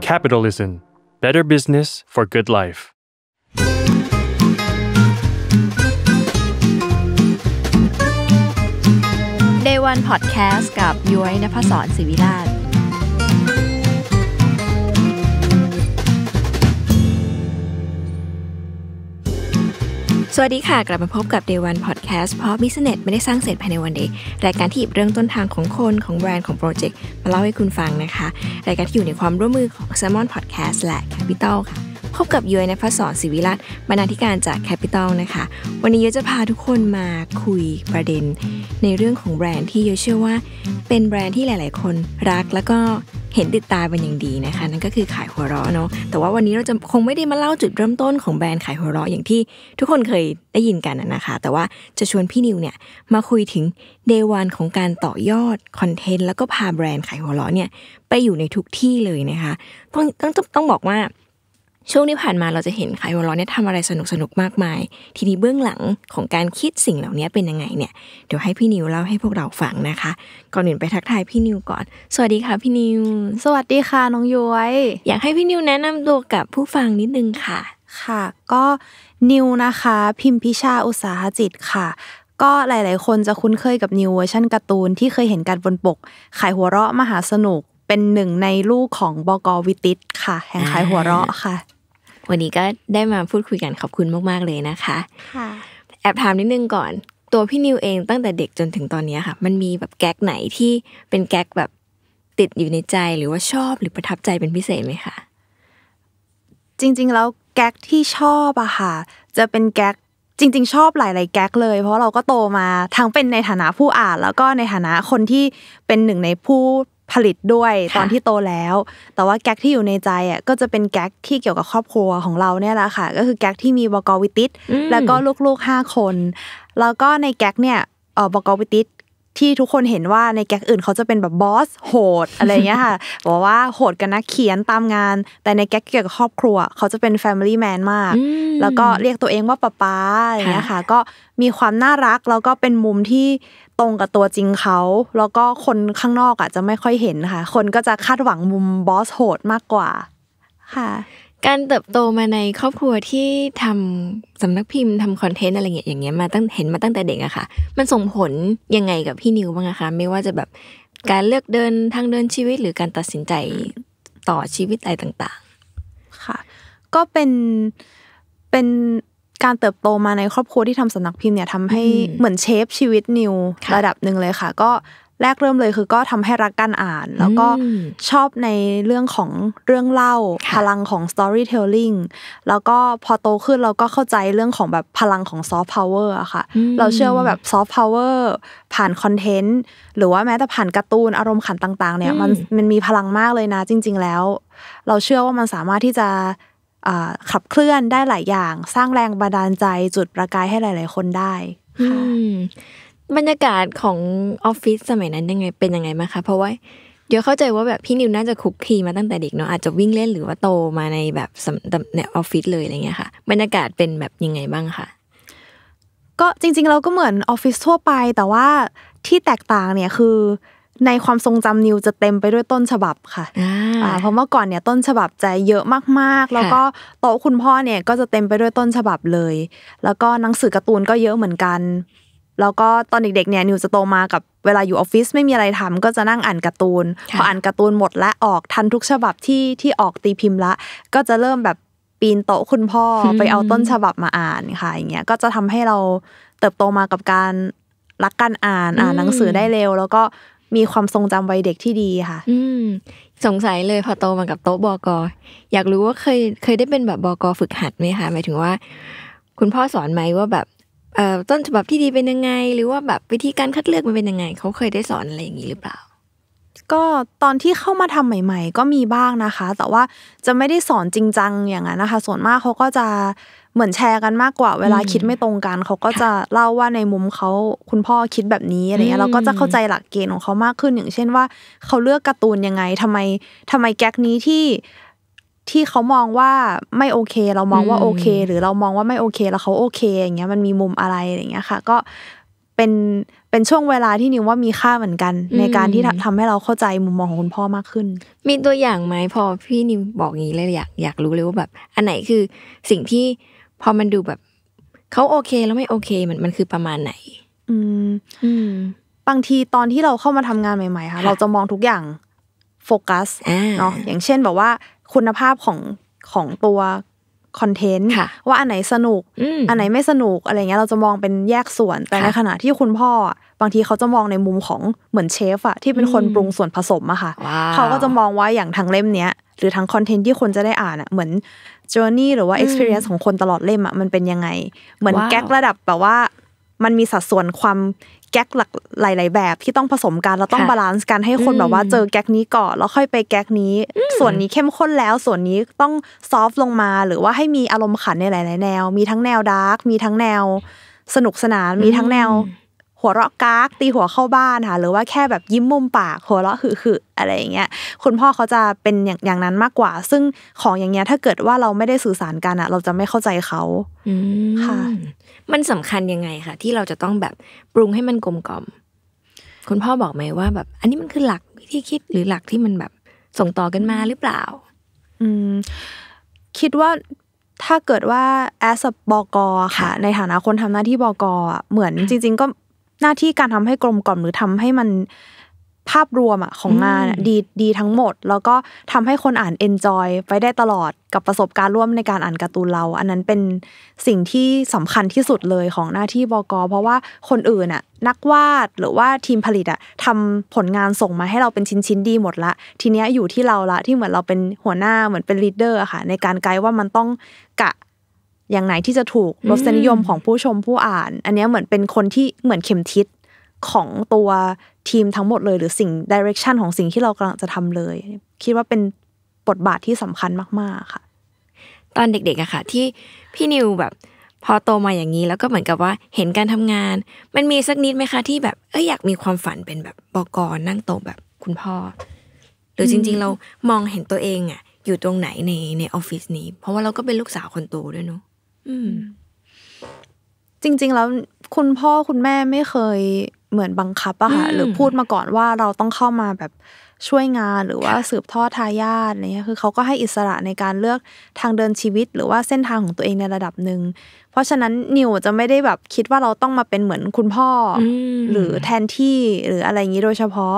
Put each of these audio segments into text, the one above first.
Capitalism Better Business for Good Life. Day One Podcast กับย้อยนภศรศิวิราชสวัสดีค่ะ กลับมาพบกับ Day One Podcast เพราะ Business ไม่ได้สร้างเสร็จภายในวันเดย์รายการที่หยิบเรื่องต้นทางของคนของแบรนด์ของโปรเจกต์มาเล่าให้คุณฟังนะคะ รายการที่อยู่ในความร่วมมือของ s ซ l m o n Podcast และ Capital ค่ะพบกับยุ้ยนภศสรศิวิรัตบรรณาธิการจากแคปิตอลนะคะวันนี้ยุ้ยจะพาทุกคนมาคุยประเด็นในเรื่องของแบรนด์ที่ยุ้ยเชื่อว่า เป็นแบรนด์ที่หลาย ๆ คนรักแล้วก็เห็นติดตาเป็นอย่างดีนะคะ นั่นก็คือขายหัวเราะเนาะ แต่ว่าวันนี้เราจะคงไม่ได้มาเล่าจุดเริ่มต้นของแบรนด์ขายหัวเราะอย่างที่ทุกคนเคยได้ยินกันนะคะ แต่ว่าจะชวนพี่นิวเนี่ยมาคุยถึงเดวันของการต่อยอดคอนเทนต์แล้วก็พาแบรนด์ขายหัวเราะเนี่ยไปอยู่ในทุกที่เลยนะคะ ต้องต้องต้องบอกว่าช่วงที่ผ่านมาเราจะเห็นใครัวอลล์เนี่ยทำอะไรสนุกสนุกมากมาย ทีนี้เบื้องหลังของการคิดสิ่งเหล่านี้เป็นยังไงเนี่ยเดี๋ยวให้พี่นิวเล่าให้พวกเราฟังนะคะก่อนอื่นไปทักทายพี่นิวก่อน สวัสดีค่ะ พี่นิว สวัสดีค่ะน้องย้อยอยากให้พี่นิวแนะนำตัวกับผู้ฟังนิดนึงค่ะค่ะ ก็นิวนะคะพิมพิชาอุตสาหจิตค่ะ ก็หลาย ๆ คนจะคุ้นเคยกับนิวเวอร์ชันการ์ตูนที่เคยเห็นกันบนปกขายหัวเราะมหาสนุกเป็นหนึ่งในลูกของบกวิติตค่ะ แห่งขายหัวเราะค่ะวันนี้ก็ได้มาพูดคุยกันขอบคุณมากๆเลยนะคะค่ะแอบถามนิดนึงก่อน ตัวพี่นิวเองตั้งแต่เด็กจนถึงตอนนี้ค่ะ มันมีแบบแก๊กไหนที่เป็นแก๊กแบบติดอยู่ในใจหรือว่าชอบหรือประทับใจเป็นพิเศษไหมคะ จริงๆแล้วแก๊กที่ชอบอะค่ะ จะเป็นแก๊กจริง ๆ ชอบหลาย ๆแก๊กเลย เพราะเราก็โตมาทั้งเป็นในฐานะผู้อ่าน แล้วก็ในฐานะคนที่เป็นหนึ่งในผู้ผลิตด้วยตอนที่โตแล้ว แต่ว่าแก๊กที่อยู่ในใจอ่ะก็จะเป็นแก๊กที่เกี่ยวกับครอบครัวของเราเนี่ยแหละค่ะ ก็คือแก๊กที่มีบกวิติสแล้วก็ลูกๆห้าคน แล้วก็ในแก๊กเนี่ยบกวิติสที่ทุกคนเห็นว่าในแก๊กอื่นเขาจะเป็นแบบบอสโหดอะไรเงี้ยค่ะ บอกว่าโหดกันนะเขียนตามงาน แต่ในแก๊กเกี่ยวกับครอบครัว เขาจะเป็นแฟมิลี่แมนมาก แล้วก็เรียกตัวเองว่าป๊าป้าอย่างเงี้ยค่ะก็มีความน่ารักแล้วก็เป็นมุมที่ตรงกับตัวจริงเขาแล้วก็คนข้างนอกอ่ะจะไม่ค่อยเห็นค่ะคนก็จะคาดหวังมุมบอสโหดมากกว่าค่ะการเติบโตมาในครอบครัวที่ทำสำนักพิมพ์ทำคอนเทนต์อะไรเงี้ยอย่างเงี้ยมาตั้งเห็นมาตั้งแต่เด็กอะค่ะมันส่งผลยังไงกับพี่นิวบ้างอะคะไม่ว่าจะแบบการเลือกเดินทางเดินชีวิตหรือการตัดสินใจต่อชีวิตอะไรต่างๆค่ะก็เป็นเป็นการเติบโตมาในครอบครัวที่ทำสำนักพิมพ์เนี่ยทำให้เหมือนเชฟชีวิตนิวระดับหนึ่งเลยค่ะ ก็แรกเริ่มเลยคือก็ทำให้รักการอ่าน แล้วก็ชอบในเรื่องของเรื่องเล่าพลังของ storytelling แล้วก็พอโตขึ้นเราก็เข้าใจเรื่องของแบบพลังของ soft power อะค่ะ เราเชื่อว่าแบบ soft power ผ่านคอนเทนต์หรือว่าแม้แต่ผ่านการ์ตูนอารมณ์ขันต่าง ๆ เนี่ยมันมันมีพลังมากเลยนะจริง ๆ แล้ว เราเชื่อว่ามันสามารถที่จะขับเคลื่อนได้หลายอย่าง สร้างแรงบันดาลใจจุดประกายให้หลาย ๆคนได้ค่ะบรรยากาศของออฟฟิศสมัยนั้นยังไงเป็นยังไงมาคะเพราะว่าเดี๋ยวเข้าใจว่าแบบพี่นิวน่าจะคุกคีมาตั้งแต่เด็กเนาะอาจจะวิ่งเล่นหรือว่าโตมาในแบบในออฟฟิศเลยอะไรเงี้ยค่ะบรรยากาศเป็นแบบยังไงบ้างคะก็จริงๆเราก็เหมือนออฟฟิศทั่วไป แต่ว่าที่แตกต่างเนี่ยคือในความทรงจำนิวจะเต็มไปด้วยต้นฉบับค่ะ เพราะเมื่อก่อนเนี่ยต้นฉบับจะเยอะมากๆ แล้วก็โต๊ะคุณพ่อเนี่ย ก็จะเต็มไปด้วยต้นฉบับเลย แล้วก็หนังสือการ์ตูนก็เยอะเหมือนกัน แล้วก็ตอนเด็กๆเนี่ยนิวจะโตมากับเวลาอยู่ออฟฟิศไม่มีอะไรทำ ก็จะนั่งอ่านการ์ตูน พออ่านการ์ตูนหมดและออกทันทุกฉบับที่ที่ออกตีพิมพ์ละ ก็จะเริ่มแบบปีนโต๊ะคุณพ่อไปเอาต้นฉบับมาอ่านค่ะอย่างเงี้ย ก็จะทำให้เราเติบโตมากับการรักการอ่านอ่านหนังสือได้เร็วแล้วก็มีความทรงจำวัยเด็กที่ดีค่ะ อืมสงสัยเลยพอโตมากับโต๊ะบอกออยากรู้ว่าเคยเคยได้เป็นแบบบอกอฝึกหัดไหมคะหมายถึงว่าคุณพ่อสอนไหมว่าแบบเอ่อต้นฉบับที่ดีเป็นยังไง หรือว่าแบบวิธีการคัดเลือกมันเป็นยังไง เขาเคยได้สอนอะไรอย่างนี้หรือเปล่าก็ตอนที่เข้ามาทำใหม่ ๆ ก็มีบ้างนะคะ แต่ว่าจะไม่ได้สอนจริงจังอย่างนั้นนะคะ ส่วนมากเขาก็จะเหมือนแชร์กันมากกว่าเวลาคิดไม่ตรงกันเขาก็จะเล่าว่าในมุมเขาคุณพ่อคิดแบบนี้อะไรเงี้ยเราก็จะเข้าใจหลักเกณฑ์ของเขามากขึ้นอย่างเช่นว่าเขาเลือกการ์ตูนยังไงทำไมทำไมแก๊กนี้ที่ที่เขามองว่าไม่โอเค เรามองว่าโอเค หรือเรามองว่าไม่โอเคแล้วเขาโอเค อย่างเงี้ยมันมีมุมอะไรอย่างเงี้ยค่ะก็เป็นเป็น ช่วงเวลาที่นิวว่า มีค่าเหมือนกัน ในการที่ทำให้เราเข้าใจมุมมองของคุณพ่อมากขึ้น มีตัวอย่างไหมพอพี่นิวบอก งี้ เลยอยากอยากรู้ เลยว่า แบบ อันไหนคือสิ่งที่พอมันดูแบบเขาโอเคแล้วไม่โอเคมันมันคือประมาณไหน อืมอืมบางทีตอนที่เราเข้ามาทำงานใหม่ๆค่ะ เราจะมองทุกอย่างโฟกัสเนาะอย่างเช่น แบบว่าคุณภาพของของตัวคอนเทนต์ว่าอันไหนสนุกอันไหนไม่สนุกอะไรเงี้ยเราจะมองเป็นแยกส่วนแต่ในขณะที่คุณพ่อบางทีเขาจะมองในมุมของเหมือนเชฟอะที่เป็นคนปรุงส่วนผสมอะค่ะเขาก็จะมองว่าอย่างทางเล่มเนี้ยหรือทางคอนเทนต์ที่คนจะได้อ่านอะเหมือนจ o u r n e y หรือว่า experience ของคนตลอดเล่มอะมันเป็นยังไง เหมือนแก๊กระดับแบบว่า มันมีสัดส่วนความแก๊กหลายหลายแบบที่ต้องผสมกันเราต้องบาลานซ์กันให้คนแบบว่าเจอแก๊กนี้ก่อนแล้วค่อยไปแก๊กนี้ ส่วนนี้เข้มข้นแล้ว ส่วนนี้ต้องซอฟลงมาหรือว่าให้มีอารมณ์ขันในหลาย ๆ แนวมีทั้งแนวดาร์กมีทั้งแนว สนุกสนานมีทั้งแนว หัวเราะกากตีหัวเข้าบ้านค่ะหรือว่าแค่แบบยิ้มมุมปาก หัวเราะหึหึอะไรอย่างเงี้ย คุณพ่อเขาจะเป็นอย่างอย่างนั้นมากกว่า ซึ่งของอย่างเงี้ยถ้าเกิดว่าเราไม่ได้สื่อสารกันอะเราจะไม่เข้าใจเขาค่ะมันสำคัญยังไงคะที่เราจะต้องแบบปรุงให้มันกลมกล่อมคุณพ่อบอกไหมว่าแบบ อันนี้มันคือหลักวิธีคิดหรือหลักที่มันแบบส่งต่อกันมาหรือเปล่า อืมคิดว่าถ้าเกิดว่าแอสบอกค่ะ ในฐานะคนทำหน้าที่บอกอเหมือนจริง ๆ ก็หน้าที่การทำให้กลมกล่อมหรือทำให้มันภาพรวมอะของงานดีดีทั้งหมด แล้วก็ทำให้คนอ่านเอนจอยไปได้ตลอดกับประสบการณ์ร่วมในการอ่านการ์ตูนเรา อันนั้นเป็นสิ่งที่สำคัญที่สุดเลยของหน้าที่บกเพราะว่าคนอื่นอะนักวาดหรือว่าทีมผลิตอะทำผลงานส่งมาให้เราเป็นชิ้น ๆ ดีหมดละ ทีเนี้ยอยู่ที่เราละที่เหมือนเราเป็นหัวหน้าเหมือนเป็นลีดเดอร์ค่ะในการไกด์ว่ามันต้องกะอย่างไหนที่จะถูกรสนิยมของผู้ชมผู้อ่าน อันนี้เหมือนเป็นคนที่เหมือนเข็มทิศของตัวทีมทั้งหมดเลยหรือสิ่งดิเรกชันของสิ่งที่เรากำลังจะทำเลย คิดว่าเป็นบทบาทที่สำคัญมาก ๆค่ะ ตอนเด็กๆอะค่ะ ที่พี่นิวแบบพอโตมาอย่างนี้แล้วก็เหมือนกับว่าเห็นการทำงานมันมีสักนิดไหมคะที่แบบเอออยากมีความฝันเป็นแบบบกนั่งโตแบบคุณพ่อ หรือจริงๆ เรามองเห็นตัวเองอะอยู่ตรงไหนในในออฟฟิศนี้ เพราะว่าเราก็เป็นลูกสาวคนโตด้วยเนาะจริงๆแล้วคุณพ่อคุณแม่ไม่เคยเหมือนบังคับอะค่ะหรือพูดมาก่อนว่าเราต้องเข้ามาแบบช่วยงาน หรือว่าสืบทอดทายาทเนี่ยคือเขาก็ให้อิสระในการเลือกทางเดินชีวิตหรือว่าเส้นทางของตัวเองในระดับหนึ่งเพราะฉะนั้นนิวจะไม่ได้แบบคิดว่าเราต้องมาเป็นเหมือนคุณพ่อ หรือแทนที่หรืออะไรอย่างนี้โดยเฉพาะ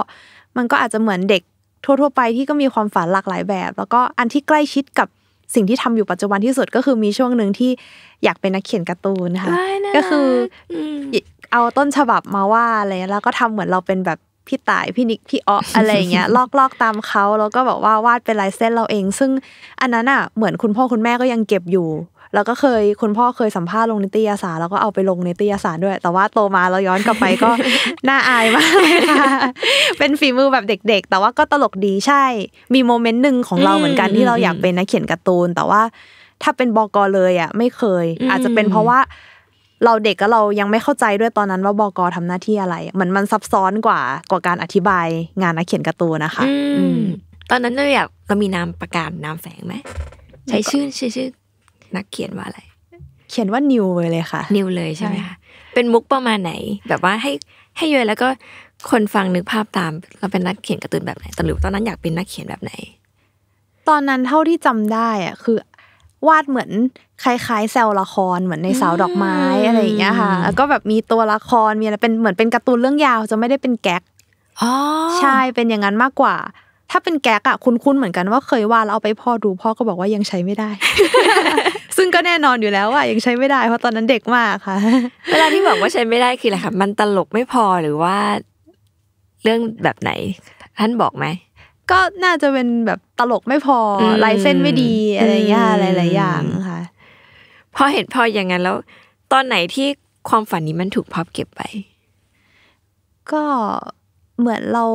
มันก็อาจจะเหมือนเด็กทั่ว ๆ ไปที่ก็มีความฝันหลากหลายแบบ แล้วก็อันที่ใกล้ชิดกับสิ่งที่ทำอยู่ปัจจุบันที่สุดก็คือมีช่วงหนึ่งที่อยากเป็นนักเขียนการ์ตูนค่ะก็คือเอาต้นฉบับมาว่าอะไร แล้วก็ทำเหมือนเราเป็นแบบพี่ต่าย พี่นิก พี่อ๊ออะไรเงี้ยลอกลอกตามเขา แล้วก็บอกว่าวาดเป็นลายเส้น เราเอง ซึ่งอันนั้นอ่ะเหมือนคุณพ่อคุณแม่ก็ยังเก็บอยู่ แล้วก็เคย คุณพ่อเคยสัมภาษณ์ลงนิตยสาร แล้วก็เอาไปลงนิตยสารด้วย แต่ว่าโตมาเราย้อนกลับไปก็น่าอายมาก เป็นฝีมือแบบเด็กๆ แต่ว่าก็ตลกดีใช่ มีโมเมนต์หนึ่งของเราเหมือนกันที่เราอยากเป็นนักเขียนการ์ตูน แต่ว่าถ้าเป็นบอกเลยอ่ะไม่เคย อาจจะเป็นเพราะว่าเราเด็กก็เรายังไม่เข้าใจด้วยตอนนั้นว่าบกทำหน้าที่อะไรเหมือนมันซับซ้อนกว่ากว่าการอธิบายงานนักเขียนการ์ตูนนะคะตอนนั้นเราอยากเรามีนามประกาศนามแฝงไหมใช้ชื่อชื่อชื่อนักเขียนว่าอะไร เขียนว่านิวเลยค่ะนิวเลยใช่ไหมคะเป็นมุกประมาณไหน แบบว่าให้ให้เยอะแล้วก็คนฟังนึกภาพตามเราเป็นนักเขียนการ์ตูนแบบไหนตอนหรือตอนนั้นอยากเป็นนักเขียนแบบไหนตอนนั้นเท่าที่จำได้อ่ะคือวาดเหมือน คล้ายๆ แซลละครเหมือนในสาวดอกไม้อะไรอย่างเงี้ยค่ะแล้วก็แบบมีตัวละคร มีอะไรเป็นเหมือนเป็นการ์ตูนเรื่องยาวจะไม่ได้เป็นแก๊กใช่เป็นอย่างนั้นมากกว่า ถ้าเป็นแก๊กอะคุ้นๆเหมือนกันว่าเคยวาดแล้วเอาไปพ่อดูพ่อก็บอกว่ายังใช้ไม่ได้ ซึ่งก็แน่นอนอยู่แล้วว่ายังใช้ไม่ได้ เพราะตอนนั้นเด็กมากค่ะ เวลาที่บอกว่าใช้ไม่ได้คืออะไรคะมันตลกไม่พอหรือว่าเรื่องแบบไหนท่านบอกไหมก็น่าจะเป็นแบบตลกไม่พอลายเส้นไม่ดีอะไรางี้ยหลายๆอย่างค่ะพอเห็นพออย่างนั้นแล้ว ตอนไหนที่ความฝันนี้มันถูกพับเก็บไป ก็เหมือนเรา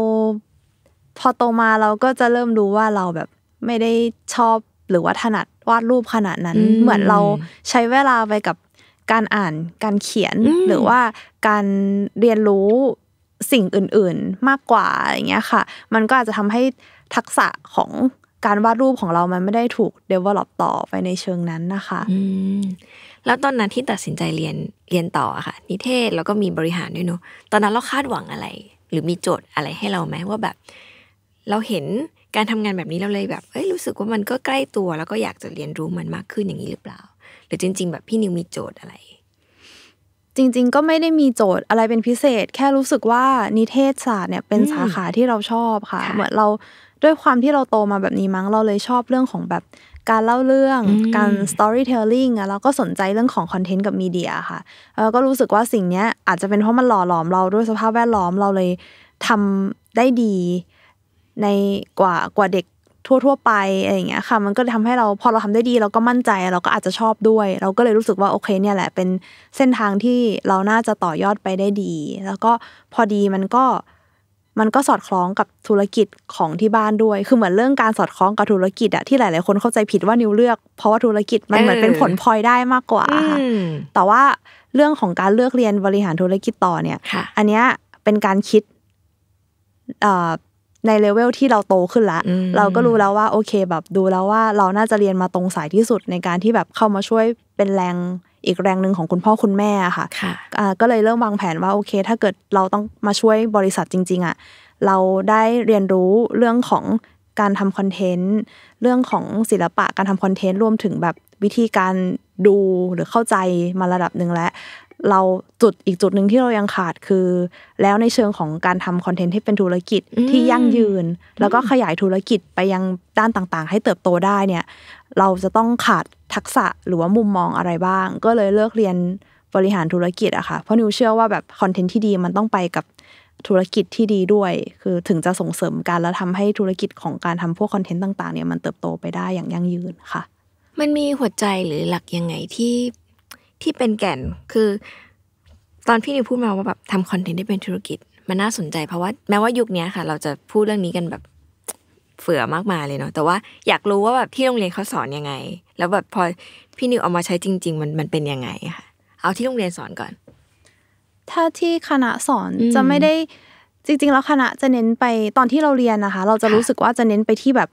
พอโตมาเราก็จะเริ่มรู้ว่าเราแบบไม่ได้ชอบหรือว่าถนัดวาดรูปขนาดนั้น เหมือนเราใช้เวลาไปกับการอ่านการเขียนหรือว่าการเรียนรู้สิ่งอื่นๆ มากกว่าอย่างเงี้ยค่ะ มันก็อาจจะทำให้ทักษะของการวาดรูปของเรามันไม่ได้ถูกดเวลลอปต่อไปในเชิงนั้นนะคะ แล้วตอนนั้นที่ตัดสินใจเรียนเรียนต่อค่ะ นิเทศแล้วก็มีบริหารด้วยเนาะตอนนั้นเราคาดหวังอะไร หรือมีโจทย์อะไรให้เราไหมว่าแบบ เราเห็นการทำงานแบบนี้เราเลยแบบ เอ้ยรู้สึกว่ามันก็ใกล้ตัว แล้วก็อยากจะเรียนรู้มันมากขึ้นอย่างนี้หรือเปล่า หรือจริงๆ แบบพี่นิวมีโจทย์อะไรจริงๆก็ไม่ได้มีโจทย์อะไรเป็นพิเศษ แค่รู้สึกว่านิเทศศาสตร์เนี่ยเป็นสาขาที่เราชอบค่ะ เหมือนเรา ด้วยความที่เราโตมาแบบนี้มั้ง เราเลยชอบเรื่องของแบบการเล่าเรื่อง การ storytelling อะ้วก็สนใจเรื่องของคอนเทนต์กับมีเดียค่ะล้วก็รู้สึกว่าสิ่งนี้อาจจะเป็นเพราะมันหล่อหลอมเราด้วยสภาพแวดล้อมเราเลยทำได้ดีในกว่ากว่าเด็กทั่วๆ ไปอะไรอย่างเงี้ยค่ะ มันก็ทำให้เราพอเราทำได้ดี เราก็มั่นใจ เราก็อาจจะชอบด้วย เราก็เลยรู้สึกว่าโอเค เนี่ยแหละเป็นเส้นทางที่เราน่าจะต่อยอดไปได้ดี แล้วก็พอดีมันก็ มันก็สอดคล้องกับธุรกิจของที่บ้านด้วย คือเหมือนเรื่องการสอดคล้องกับธุรกิจอะที่หลายๆคนเข้าใจผิดว่านิวเลือกเพราะว่าธุรกิจมันเหมือนเป็นผลพลอยได้มากกว่าค่ะแต่ว่าเรื่องของการเลือกเรียนบริหารธุรกิจต่อเนี่ยอันเนี้ยเป็นการคิดในเลเวลที่เราโตขึ้นละ เราก็รู้แล้วว่าโอเคแบบดูแล้วว่าเราน่าจะเรียนมาตรงสายที่สุดในการที่แบบเข้ามาช่วยเป็นแรงอีกแรงหนึ่งของคุณพ่อคุณแม่ค่ะ ก็เลยเริ่มวางแผนว่าโอเค ถ้าเกิดเราต้องมาช่วยบริษัทจริง ๆอ่ะเราได้เรียนรู้เรื่องของการทำคอนเทนต์เรื่องของศิลปะการทำคอนเทนต์รวมถึงแบบวิธีการดูหรือเข้าใจมาระดับหนึ่งแล้วเราจุดอีกจุดหนึ่งที่เรายังขาดคือ แล้วในเชิงของการทำคอนเทนต์ให้เป็นธุรกิจที่ยั่งยืน แล้วก็ขยายธุรกิจไปยังด้านต่างๆ ให้เติบโตได้เนี่ยเราจะต้องขาดทักษะหรือว่ามุมมองอะไรบ้าง ก็เลยเลิกเรียนบริหารธุรกิจอะค่ะเพราะนิวเชื่อว่าแบบคอนเทนต์ที่ดีมันต้องไปกับธุรกิจที่ดีด้วย คือถึงจะส่งเสริมกันแล้วทำให้ธุรกิจของการทำพวกคอนเทนต์ต่างๆเนี่ยมันเติบโตไปได้อย่างยั่งยืนค่ะ มันมีหัวใจหรือหลักยังไงที่ที่เป็นแก่นคือตอนพี่นิวพูดมาว่าแบบทำคอนเทนต์ได้เป็นธุรกิจ มันน่าสนใจเพราะว่าแม้ว่ายุคนี้ค่ะ เราจะพูดเรื่องนี้กันแบบเฟื่อมากมายเลยเนาะแต่ว่าอยากรู้ว่าแบบที่โรงเรียนเขาสอนยังไง แล้วแบบพอพี่นิวเอามาใช้จริง ๆ มันมันเป็นยังไงค่ะเอาที่โรงเรียนสอนก่อน ถ้าที่คณะสอนจะไม่ได้จริง ๆ แล้วคณะจะเน้นไปตอนที่เราเรียนนะคะ เราจะรู้สึกว่าจะเน้นไปที่แบบ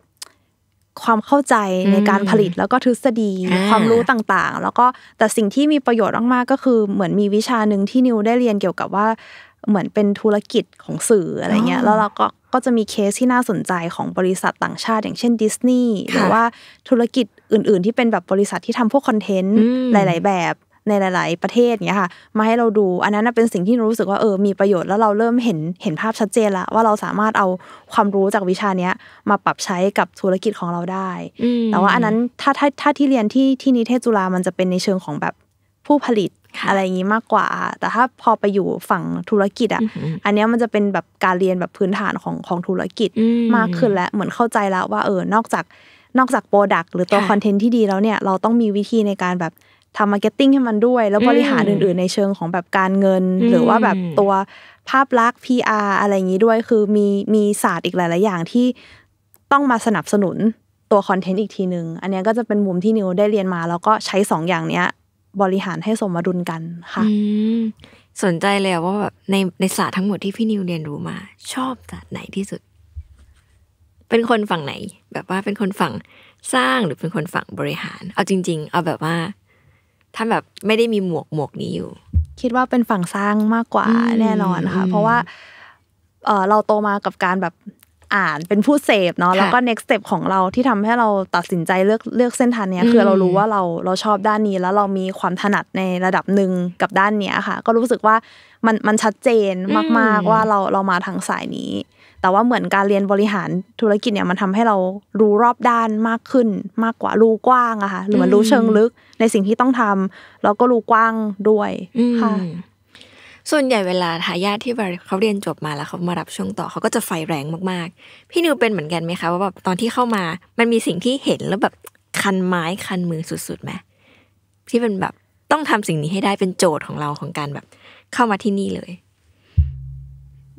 ความเข้าใจในการผลิตแล้วก็ทฤษฎี ความรู้ต่างๆ แล้วก็แต่สิ่งที่มีประโยชน์มากๆก็คือเหมือนมีวิชาหนึ่งที่นิวได้เรียนเกี่ยวกับว่า เหมือนเป็นธุรกิจของสื่ออะไรเงี้ยแล้วเราก็ก็จะมีเคสที่น่าสนใจของบริษัทต่างชาติอย่างเช่นดิสนีย์หรือว่าธุรกิจอื่นๆที่เป็นแบบบริษัทที่ทำพวกคอนเทนต์ หลายๆแบบในหลาย ๆประเทศเนี้ยค่ะ มาให้เราดู อันนั้นเป็นสิ่งที่รู้สึกว่าเออมีประโยชน์แล้วเราเริ่มเห็นเห็นภาพชัดเจนละว่าเราสามารถเอาความรู้จากวิชาเนี้ยมาปรับใช้กับธุรกิจของเราได้ แต่ว่าอันนั้นถ้าถ้าถ้าที่เรียนที่ที่นิเทศจุฬามันจะเป็นในเชิงของแบบผู้ผลิตอะไรอย่างนี้มากกว่า แต่ถ้าพอไปอยู่ฝั่งธุรกิจอ่ะอันนี้มันจะเป็นแบบการเรียนแบบพื้นฐานของของธุรกิจมากขึ้นแล้วเหมือนเข้าใจแล้วว่าเออนอกจากนอกจากโปรดักต์หรือตัวคอนเทนต์ที่ดีแล้วเนี่ยเราต้องมีวิธีในการแบบทำมาร์เก็ตติ้งให้มันด้วย แล้วบริหารอื่นๆ ในเชิงของแบบการเงิน หรือว่าแบบตัวภาพลักษณ์ PR อะไรอย่างนี้ด้วยคือมีมีศาสตร์อีกหลายๆอย่างที่ต้องมาสนับสนุนตัวคอนเทนต์อีกทีหนึ่งอันนี้ก็จะเป็นมุมที่นิวได้เรียนมา แล้วก็ใช้สองอย่างเนี้ย บริหารให้สมดุลกันค่ะสนใจเลยว่าแบบในในศาสตร์ทั้งหมดที่พี่นิวเรียนรู้มา ชอบศาสตร์ไหนที่สุด เป็นคนฝั่งไหน แบบว่าเป็นคนฝั่งสร้างหรือเป็นคนฝั่งบริหาร เอาจริงๆ เอาแบบว่าถ้าแบบไม่ได้มีหมวกหมวกนี้อยู่คิดว่าเป็นฝั่งสร้างมากกว่าแน่นอนค่ะเพราะว่าเออเราโตมากับการแบบอ่านเป็นผู้เสพเนาะแล้วก็ next step ของเราที่ทำให้เราตัดสินใจเลือกเลือกเส้นทางเนี้ย คือเรารู้ว่าเราเราชอบด้านนี้ แล้วเรามีความถนัดในระดับหนึ่งกับด้านเนี้ยค่ะ ก็รู้สึกว่ามันมันชัดเจนมากๆว่าเราเรามาทางสายนี้แต่ว่าเหมือนการเรียนบริหารธุรกิจเนี่ยมันทำให้เรารู้รอบด้านมากขึ้นมากกว่า รู้กว้างอะค่ะหรือมันรู้เชิงลึกในสิ่งที่ต้องทำแล้วก็รู้กว้างด้วยค่ะส่วนใหญ่เวลาทายาทที่เขาเรียนจบมาแล้วเขามารับช่วงต่อเขาก็จะไฟแรงมาก ๆ พี่นิวเป็นเหมือนกันไหมคะว่าแบบตอนที่เข้ามา มันมีสิ่งที่เห็นแล้วแบบคันไม้คันมือสุดๆไหมที่เป็นแบบต้องทำสิ่งนี้ให้ได้เป็นโจทย์ของเราของการแบบเข้ามาที่นี่เลย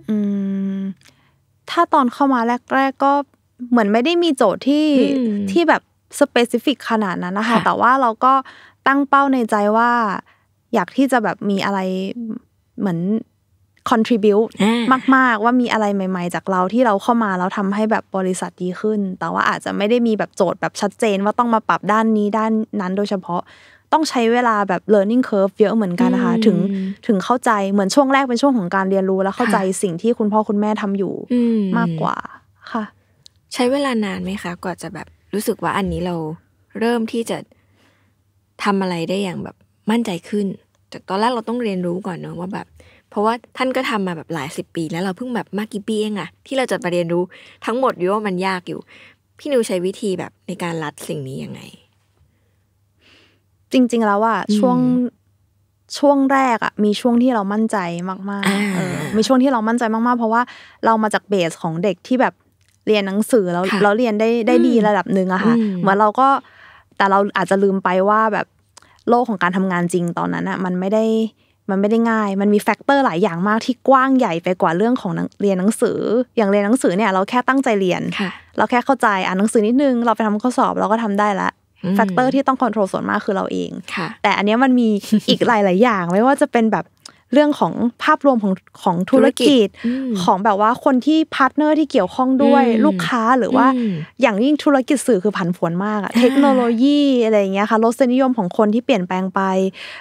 อืมถ้าตอนเข้ามาแรก ๆก็เหมือนไม่ได้มีโจทย์ที่ที่แบบสเปซิฟิกขนาดนั้นนะคะแต่ว่าเราก็ตั้งเป้าในใจว่า อยากที่จะแบบมีอะไรเหมือน contribute มากๆ ว่ามีอะไรใหม่ ๆ จากเราที่เราเข้ามาแล้วทำให้แบบบริษัทดีขึ้น แต่ว่าอาจจะไม่ได้มีแบบโจทย์แบบชัดเจนว่าต้องมาปรับด้านนี้ด้านนั้น โดยเฉพาะต้องใช้เวลาแบบ learning curve เยอะเหมือนกันนะคะ ถึง ถึงเข้าใจ เหมือนช่วงแรกเป็นช่วงของการเรียนรู้ แล้วเข้าใจสิ่งที่คุณพ่อคุณแม่ทำอยู่มากกว่า ค่ะ ใช้เวลานานไหมคะ กว่าจะแบบรู้สึกว่าอันนี้เรา เริ่มที่จะทำอะไรได้อย่างแบบมั่นใจขึ้นจากตอนแรกเราต้องเรียนรู้ก่อนเนอะว่าแบบ เพราะว่าท่านก็ทำมาแบบหลายสิบปี แล้วเราเพิ่งแบบมากกี่ปีเองอะที่เราจะมาเรียนรู้ทั้งหมดอยู่ว่ามันยากอยู่ พี่นิวใช้วิธีแบบในการรัดสิ่งนี้ยังไงจริง ๆแล้วว่าช่วงช่วงแรกอะมีช่วงที่เรามั่นใจมากๆเอมีช่วงที่เรามั่นใจมากๆ เพราะว่าเรามาจากเบสของเด็กที่แบบเรียนหนังสือแล้วเราเรียนได้ได้ดีระดับหนึ่งอะค่ะเหมือนเราก็แต่เราอาจจะลืมไปว่าแบบโลกของการทำงานจริงตอนนั้นอะมันไม่ได้มันไม่ได้ง่าย มันมีแฟกเตอร์หลายอย่างมากที่กว้างใหญ่ไปกว่าเรื่องของเรียนหนังสืออย่างเรียนหนังสือเนี่ยเราแค่ตั้งใจเรียน เราแค่เข้าใจอ่านหนังสือนิดนึงเราไปทำข้อสอบเราก็ทำได้ละแฟกเตอร์ที่ต้องคอนโทรลส่วนมากคือเราเอง แต่อันนี้มันมีอีกหลายๆอย่าง ไม่ว่าจะเป็นแบบเรื่องของภาพรวมของของธุรกิจ ของแบบว่าคนที่พาร์ทเนอร์ที่เกี่ยวข้องด้วยลูกค้าหรือว่าอย่างยิ่งธุรกิจสื่อคือผันผวนมากอะเทคโนโลยีอะไรอย่างเงี้ยค่ะรสนิยมของคนที่เปลี่ยนแปลงไป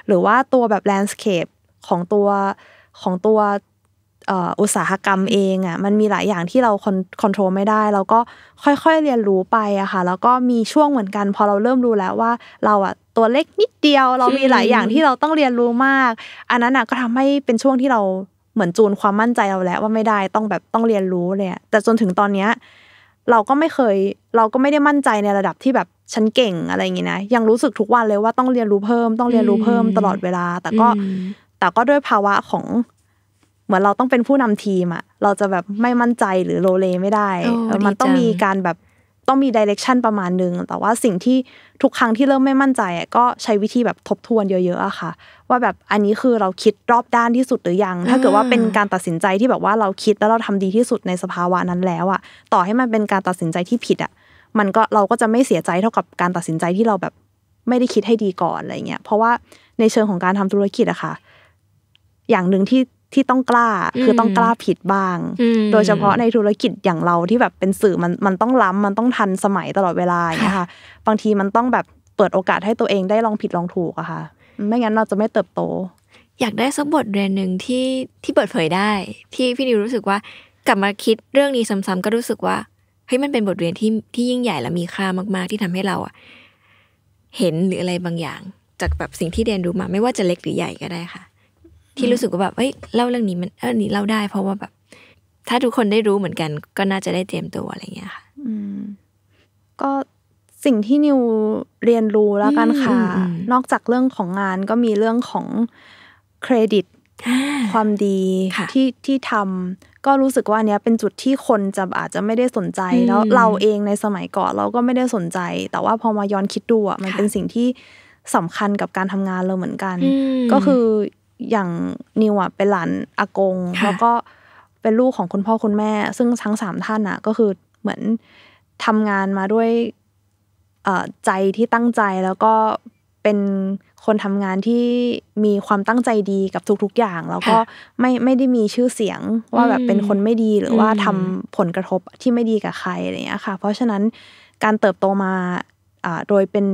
หรือว่าตัวแบบแลนด์สเคปของตัวของตัวอุตสาหกรรมเองอ่ะมันมีหลายอย่างที่เรา คอนโทรลไม่ได้ เราก็ค่อย ๆ เรียนรู้ไปอะค่ะแล้วก็มีช่วงเหมือนกัน พอเราเริ่มรู้แล้วว่าเราอ่ะตัวเล็กนิดเดียว เรามีหลายอย่างที่เราต้องเรียนรู้มาก อันนั้นอ่ะก็ทำให้เป็นช่วงที่เราเหมือนจูนความมั่นใจเราแล้ว ว่าไม่ได้ต้องแบบต้องเรียนรู้เลยแต่จนถึงตอนเนี้ยเราก็ไม่เคยเราก็ไม่ได้มั่นใจในระดับที่แบบฉันเก่งอะไรอย่างงี้นะยังรู้สึกทุกวันเลยว่าต้องเรียนรู้เพิ่มต้องเรียนรู้เพิ่มตลอดเวลา แต่ก็แต่ก็ด้วยภาวะของเหมือนเราต้องเป็นผู้นำทีมอะ เราจะแบบไม่มั่นใจหรือโลเลไม่ได้ มันต้องมีการแบบต้องมีดิเรกชันประมาณนึงแต่ว่าสิ่งที่ทุกครั้งที่เริ่มไม่มั่นใจอะก็ใช้วิธีแบบทบทวนเยอะๆอะค่ะ ว่าแบบอันนี้คือเราคิดรอบด้านที่สุดหรือยัง ถ้าเกิดว่าเป็นการตัดสินใจที่แบบว่าเราคิดแล้วเราทำดีที่สุดในสภาวะนั้นแล้วอะต่อให้มันเป็นการตัดสินใจที่ผิดอะมันก็เราก็จะไม่เสียใจเท่ากับการตัดสินใจที่เราแบบไม่ได้คิดให้ดีก่อนอะไรเงี้ย เพราะว่าในเชิงของการทำธุรกิจอะค่ะ อย่างหนึ่งที่ที่ต้องกล้าคือต้องกล้าผิดบ้าง โดยเฉพาะในธุรกิจอย่างเราที่แบบเป็นสื่อมันมันต้องล้ำมันต้องทันสมัยตลอดเวลาเียค่ะบางทีมันต้องแบบเปิดโอกาสให้ตัวเองได้ลองผิดลองถูกอะค่ะ ไม่งั้นเราจะไม่เติบโต อยากได้สักบทเรียนหนึ่งที่ที่เปิดเผยได้ ที่พี่นิวรู้สึกว่า กลับมาคิดเรื่องนี้ซ้ำๆก็รู้สึกว่าเฮ้ยมันเป็นบทเรียนที่ที่ยิ่งใหญ่และมีค่ามาก ๆ ที่ทำให้เราอะเห็นหรืออะไรบางอย่าง จากแบบสิ่งที่เรียนรู้มา ไม่ว่าจะเล็กหรือใหญ่ก็ได้ค่ะที่รู้สึกว่าแบบเฮ้ย เล่าเรื่องนี้มันเออนี้เล่าได้ เพราะว่าแบบ ถ้าทุกคนได้รู้เหมือนกัน ก็น่าจะได้เตรียมตัวอะไรเงี้ยค่ะก็สิ่งที่นิวเรียนรู้แล้วกันค่ะ นอกจากเรื่องของงานก็มีเรื่องของเครดิต ความดีที่ที่ทำก็รู้สึกว่าเนี้ยเป็นจุดที่คนจะอาจจะไม่ได้สนใจแล้ว เราเองในสมัยก่อนเราก็ไม่ได้สนใจ แต่ว่าพอมาย้อนคิดดูอ่ะมันเป็นสิ่งที่สำคัญกับการทำงานเราเหมือนกันก็คืออย่างนิวอ่ะเป็นหลานอากง แล้วก็เป็นลูกของคุณพ่อคุณแม่ ซึ่งทั้งสามท่านอ่ะ ก็คือเหมือนทำงานมาด้วยใจที่ตั้งใจแล้วก็เป็นคนทำงานที่มีความตั้งใจดีกับทุกๆอย่าง แล้วก็ไม่ไม่ได้มีชื่อเสียงว่าแบบเป็นคนไม่ดีหรือว่าทำผลกระทบที่ไม่ดีกับใครอะไรอย่างเงี้ยค่ะ เพราะฉะนั้นการเติบโตมาโดยเป็น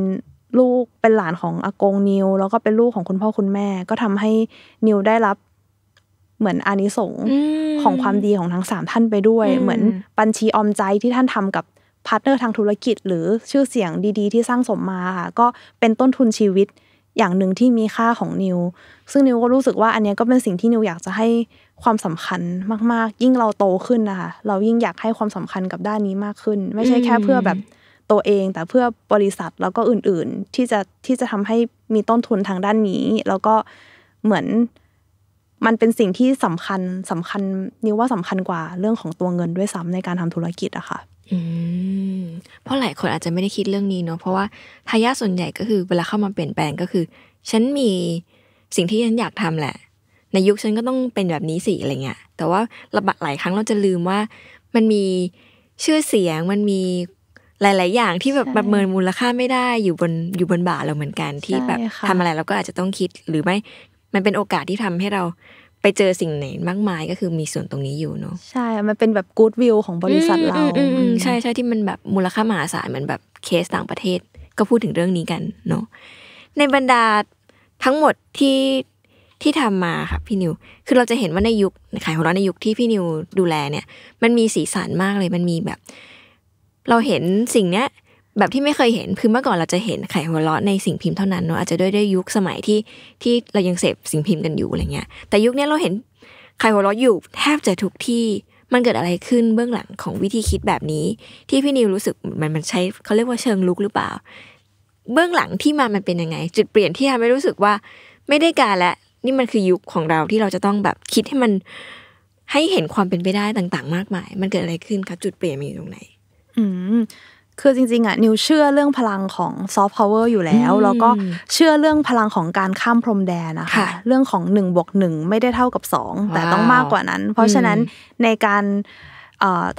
ลูกเป็นหลานของอากงนิว แล้วก็เป็นลูกของคุณพ่อคุณแม่ก็ทำให้นิวได้รับเหมือนอานิสง์ของความดีของทั้งสามท่านไปด้วย เหมือนบัญชีออมใจที่ท่านทำกับพาร์ทเนอร์ทางธุรกิจ หรือชื่อเสียงดี ๆ ที่สร้างสมมาค่ะก็เป็นต้นทุนชีวิตอย่างหนึ่งที่มีค่าของนิว ซึ่งนิวก็รู้สึกว่า อันนี้ก็เป็นสิ่งที่นิวอยากจะให้ความสำคัญมาก ๆ ยิ่งเราโตขึ้นนะคะเรายิ่งอยากให้ความสำคัญกับด้านนี้มากขึ้น ไม่ใช่แค่เพื่อแบบตัวเองแต่เพื่อบริษัทแล้วก็อื่น ๆ ที่จะที่จะทำให้มีต้นทุนทางด้านนี้ แล้วก็เหมือนมันเป็นสิ่งที่สำคัญสำคัญนิวว่าสำคัญกว่าเรื่องของตัวเงินด้วยซ้ำในการทำธุรกิจอะค่ะเพราะหลายคนอาจจะไม่ได้คิดเรื่องนี้เนาะเพราะว่าทายาส่วนใหญ่ ก็คือเวลาเข้ามาเปลี่ยนแปลงก็คือฉันมีสิ่งที่ฉันอยากทำแหละ ในยุคฉันก็ต้องเป็นแบบนี้สิอะไรเงี้ยแต่ว่าระบาดหลายครั้งเราจะลืมว่ามันมีชื่อเสียงมันมีหลาย ๆ อย่างที่แบบประเมินมูลค่าไม่ได้อยู่บนอยู่บนบ่าเราเหมือนกันที่แบบทำอะไรเราก็อาจจะต้องคิดหรือไม่ มันเป็นโอกาสที่ทำให้เราไปเจอสิ่งไหนมากมาย ก็คือมีส่วนตรงนี้อยู่เนาะใช่ มันเป็นแบบกู๊ดวิวของบริษัทเราใช่ใช่ที่มันแบบมูลค่ามหาศาลเหมือนแบบเคสต่างประเทศก็พูดถึงเรื่องนี้กันเนาะในบรรดาทั้งหมดที่ที่ทำมาค่ะพี่นิว คือเราจะเห็นว่าในยุคขายของเราในยุคที่พี่นิวดูแลเนี่ย มันมีสีสันมากเลย มันมีแบบเราเห็นสิ่งเนี้ยแบบที่ไม่เคยเห็น คือเมื่อก่อนเราจะเห็นไข่หัวเราะในสิ่งพิมพ์เท่านั้นเนาะอาจจะด้วยด้วยยุคสมัยที่ที่เรายังเสพสิ่งพิมพ์กันอยู่อะไรเงี้ย แต่ยุคนี้เราเห็นไข่หัวเราะอยู่แทบจะทุกที่ มันเกิดอะไรขึ้นเบื้องหลังของวิธีคิดแบบนี้ ที่พี่นิวรู้สึกมันมันใช้เขาเรียกว่าเชิงลุกหรือเปล่า เบื้องหลังที่มามันเป็นยังไง จุดเปลี่ยนที่ทำให้รู้สึกว่าไม่ได้การและนี่มันคือยุคของเราที่เราจะต้องแบบคิดให้มันให้เห็นความเป็นไปได้ต่าง ๆ มากมาย มันเกิดอะไรขึ้นคะจุดเปลี่ยนมีอยู่ตรงไหนอืมคือจริงๆอ่ะนิวเชื่อเรื่องพลังของซอฟต์พาวเวอร์อยู่แล้ว แล้วก็เชื่อเรื่องพลังของการข้ามพรมแดนนะคะ เรื่องของ1นบวกหไม่ได้เท่ากับ 2 แต่ต้องมากกว่านั้น เพราะฉะนั้นในการ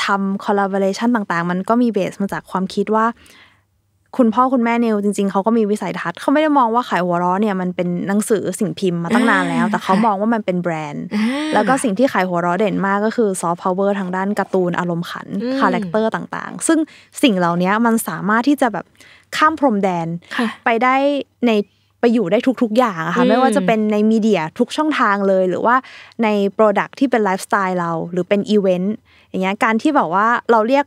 ทำคอลลาบอร์เรชันต่างๆ มันก็มีเบสมาจากความคิดว่าคุณพ่อคุณแม่เนวจริงๆเขาก็มีวิสัยทัศน์เขาไม่ได้มองว่าขายหัวเราะเนี่ยมันเป็นหนังสือสิ่งพิมพ์มาตั้งนานแล้วแต่เขามองว่ามันเป็นแบรนด์แล้วก็สิ่งที่ขายหัวเราะเด่น มากก็คือซอฟต์พาวเวอร์ทางด้านการ์ตูนอารมณ์ขันคาแรคเตอร์ต่างๆ ซึ่งสิ่งเหล่านี้มันสามารถที่จะแบบข้ามพรมแดนไปได้ในไปอยู่ได้ทุกๆอย่างค่ะไม่ว่าจะเป็นในมีเดียทุกช่องทางเลยหรือว่าในโปรดักที่เป็นไลฟ์สไตล์เราหรือเป็นอีเวนต์อย่างเงี้ยการที่แบบว่าเราเรียก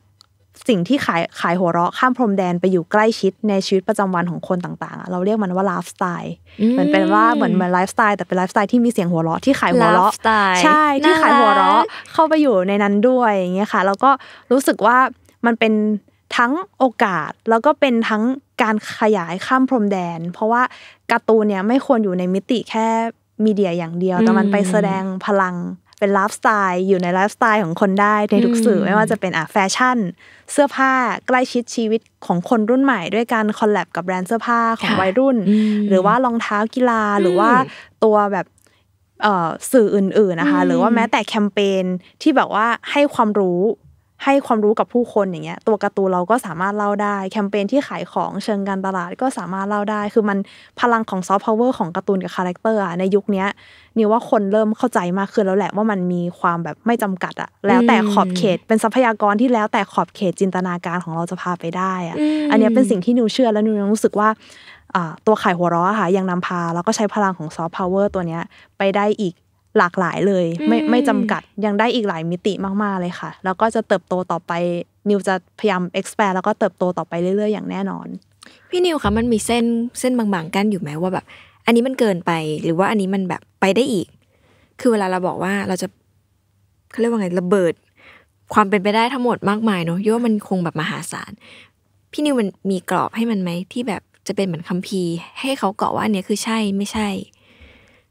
สิ่งที่ขายขายหัวเราะข้ามพรมแดนไปอยู่ใกล้ชิดในชีวิตประจำวันของคนต่างๆ เราเรียกมันว่าไลฟ์สไตล์เหมือนเป็นว่าเหมือนมันไลฟ์สไตล์แต่เป็นไลฟ์สไตล์ที่มีเสียงหัวเราะที่ขายหัวเราะใช่ที่ขายหัวเราะเข้าไปอยู่ในนั้นด้วยอย่างเงี้ยค่ะแล้วก็รู้สึกว่ามันเป็นทั้งโอกาสแล้วก็เป็นทั้งการขยายข้ามพรมแดน เพราะว่าการ์ตูนเนี่ยไม่ควรอยู่ในมิติแค่มีเดียอย่างเดียว แต่มันไปแสดงพลังเป็นไลฟ์สไตล์อยู่ในไลฟ์สไตล์ของคนได้ ในทุกสื่อไม่ว่าจะเป็นอ่ะแฟชั่น เสื้อผ้าใกล้ชิดชีวิตของคนรุ่นใหม่ด้วยการคอลแลบกับแบรนด์เสื้อผ้าของวัยรุ่น หรือว่ารองเท้ากีฬาหรือว่าตัวแบบสื่ออื่น ๆ นะคะ หรือว่าแม้แต่แคมเปญที่แบบว่าให้ความรู้ให้ความรู้กับผู้คนอย่างเงี้ยตัวการ์ตูนเราก็สามารถเล่าได้ แคมเปญที่ขายของเชิงการตลาด ก็สามารถเล่าได้ คือมันพลังของซอฟต์พาวเวอร์ของการ์ตูนกับคาแรคเตอร์อะในยุคนี้นี่ว่าคนเริ่มเข้าใจมากขึ้นแล้วแหละว่ามันมีความแบบไม่จำกัดอะแล้วแต่ขอบเขตเป็นทรัพยากรที่แล้วแต่ขอบเขตจินตนาการของเราจะพาไปได้อะอันนี้เป็นสิ่งที่นิวเชื่อและนิวรู้สึกว่า ตัวไข่หัวเราะค่ะยังนำพาแล้วก็ใช้พลังของซอฟต์พาวเวอร์ตัวเนี้ยไปได้อีกหลากหลายเลย ไม่ไม่จำกัดยังได้อีกหลายมิติมากๆ เลยค่ะ แล้วก็จะเติบโตต่อไปนิวจะพยายาม expand แล้วก็เติบโตต่อไปเรื่อยๆ อย่างแน่นอน พี่นิวคะมันมีเส้นเส้นบางๆกันอยู่ไหมว่าแบบ อันนี้มันเกินไป หรือว่าอันนี้มันแบบไปได้อีก คือเวลาเราบอกว่าเราจะเขาเรียกว่าไงระเบิด ความเป็นไปได้ทั้งหมดมากมายเนาะย่อมันคงแบบมหาศาลพี่นิวมันมีกรอบให้มันไหมที่แบบจะเป็นเหมือนคัมภีร์ ให้เขาเกาะว่าอันนี้คือใช่ไม่ใช่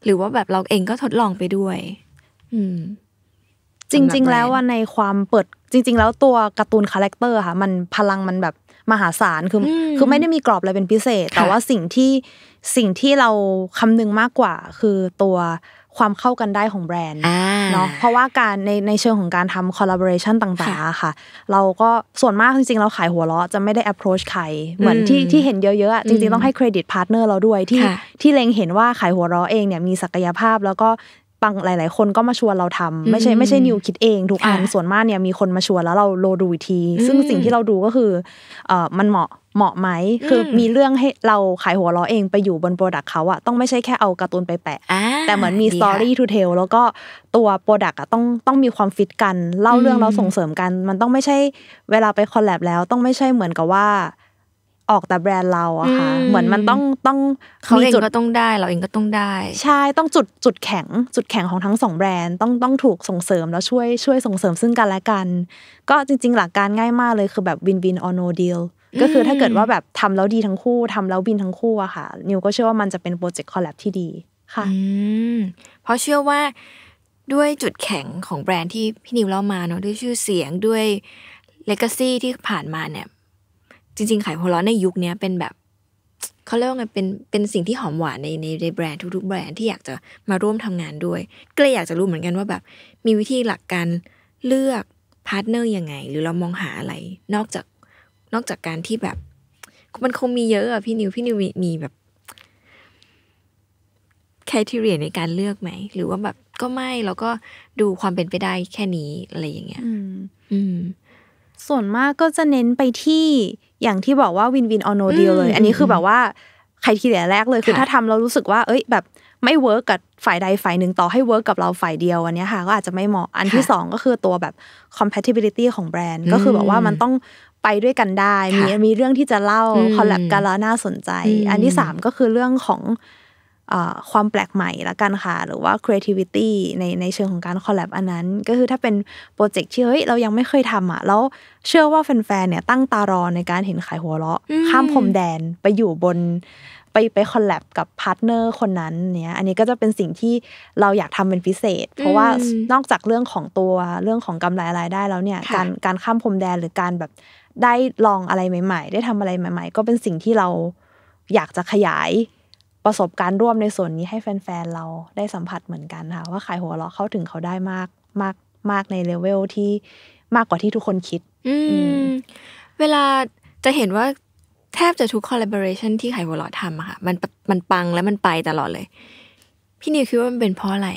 หรือว่าแบบเราเองก็ทดลองไปด้วย อืมจริง ๆ แล้วว่าในความเปิดจริง ๆ แล้วตัวการ์ตูนคาแรคเตอร์ค่ะ มันพลังมันแบบ มหาศาลคือ คือไม่ได้มีกรอบอะไรเป็นพิเศษ แต่ว่าสิ่งที่สิ่งที่เราคำนึงมากกว่า คือตัวความเข้ากันได้ของแบรนด์เนาะเพราะว่าการในในเชิงของการทำอลลาบอร์เรชันต่างๆค่ะ เราก็ส่วนมากจริงๆ เราขายหัวเราะจะไม่ได้ approach ใครเหมือนที่ที่เห็นเยอะๆจริงๆต้องให้เครดิตพาร์ทเนอร์เราด้วยที่ ที่เล็งเห็นว่าขายหัวเราะเองเนี่ยมีศักยภาพแล้วก็บางหลายๆ คนก็มาชวนเราทำไม่ใช่ไม่ใช่นิวคิดเองทุกอันส่วนมากเนี่ยมีคนมาชวนแล้วเราโลดูอีกทีซึ่งสิ่งที่เราดูก็คือเออมันเหมาะเหมาะไหมคือมีเรื่องให้เราขายหัวเราเองไปอยู่บนโปรดักต์เขาอะต้องไม่ใช่แค่เอาการ์ตูนไปแปะแต่เหมือนมีสตอรี่ทูเทลแล้วก็ตัวโปรดักต์อะต้องต้องมีความฟิตกัน เล่าเรื่องเราส่งเสริมกัน มันต้องไม่ใช่เวลาไปคอลแลบแล้วต้องไม่ใช่เหมือนกับว่าออกแต่แบรนด์เราอะค่ะเหมือนมันต้องต้องเขาเองก็ต้องได้เราเองก็ต้องได้ ใช่ต้องจุดจุดแข็ง จุดแข็งของทั้งสองแบรนด์ต้องต้องถูกส่งเสริมแล้วช่วยช่วยส่งเสริมซึ่งกันและกัน ก็จริงๆ หลักการง่ายมากเลยคือแบบวินวินออโนเดียลก็คือถ้าเกิดว่าแบบทำแล้วดีทั้งคู่ทำแล้ววินทั้งคู่อะค่ะ นิวก็เชื่อว่ามันจะเป็นโปรเจกต์คอลแลบที่ดีค่ะเพราะเชื่อว่าด้วยจุดแข็งของแบรนด์ที่พี่นิวเล่ามาเนาะด้วยชื่อเสียงด้วยเลกาซี่ที่ผ่านมาเนี่ยจริงๆขายหัวเราะในยุคนี้เป็นแบบเขาเรียกว่าไงเป็นเป็นสิ่งที่หอมหวานในในแบรนด์ทุกๆแบรนด์ที่อยากจะมาร่วมทำงานด้วยก็เลยอยากจะรู้เหมือนกันว่าแบบ มีวิธีหลักการเลือกพาร์ทเนอร์ยังไง หรือเรามองหาอะไร นอกจากนอกจากการที่แบบมันคงมีเยอะอะพี่นิวพี่นิวมีมีแบบคุณทีเรียในการเลือกไหมหรือว่าแบบก็ไม่แล้วก็ดูความเป็นไปได้แค่นี้อะไรอย่างเงี้ยอืมส่วนมากก็จะเน้นไปที่อย่างที่บอกว่าวินวินออโนเดียเลยอันนี้คือแบบว่าใครทีเดียแรกเลยคือถ้าทำเรารู้สึกว่า เอ้ย แบบไม่เวิร์กกับฝ่ายใดฝ่ายหนึ่งต่อให้เวิร์กกับเราฝ่ายเดียวอันนี้ค่ะก็อาจจะไม่เหมาะอันที่ 2 ก็คือตัวแบบ compatibility ของแบรนด์ก็คือแบบว่ามันต้องไปด้วยกันได้มีมีเรื่องที่จะเล่าคอลแลบกันแล้วน่าสนใจอันที่3ก็คือเรื่องของความแปลกใหม่ละกันค่ะ หรือว่า creativity ในในเชิงของการ collab อันนั้น ก็คือถ้าเป็น โปรเจกต์ที่เฮ้ย เรายังไม่เคยทำอะ่ะ แล้วเชื่อว่าแฟนๆเนี่ย ตั้งตารอในการเห็นขายหัวเราะข้ามพรมแดน ไปอยู่บน ไปไปคอลแลบกับพาร์ทเนอร์คนนั้นเนี่ยอันนี้ก็จะเป็นสิ่งที่เราอยากทำเป็นพิเศษ เพราะว่านอกจากเรื่องของตัวเรื่องของกำไรรายได้แล้วเนี่ยการการข้ามพรมแดนหรือการแบบได้ลองอะไรใหม่ ๆ ได้ทำาอะไรใหม่ ๆ ก็เป็นสิ่งที่เราอยากจะขยายประสบการณ์ร่วมในส่วนนี้ให้แฟนๆเราได้สัมผัสเหมือนกันค่ะ ว่าขายหัวเราะเข้าถึงเขาได้มากมากมากในเลเวลที่มากกว่าที่ทุกคนคิด อืเวลาจะเห็นว่า แทบจะทุกคอลลาบอเรชันที่ขายหัวเราะทำอะค่ะมันมันปังและมันไปตลอดเลย พี่นิวคิดว่ามันเป็นเพราะอะไร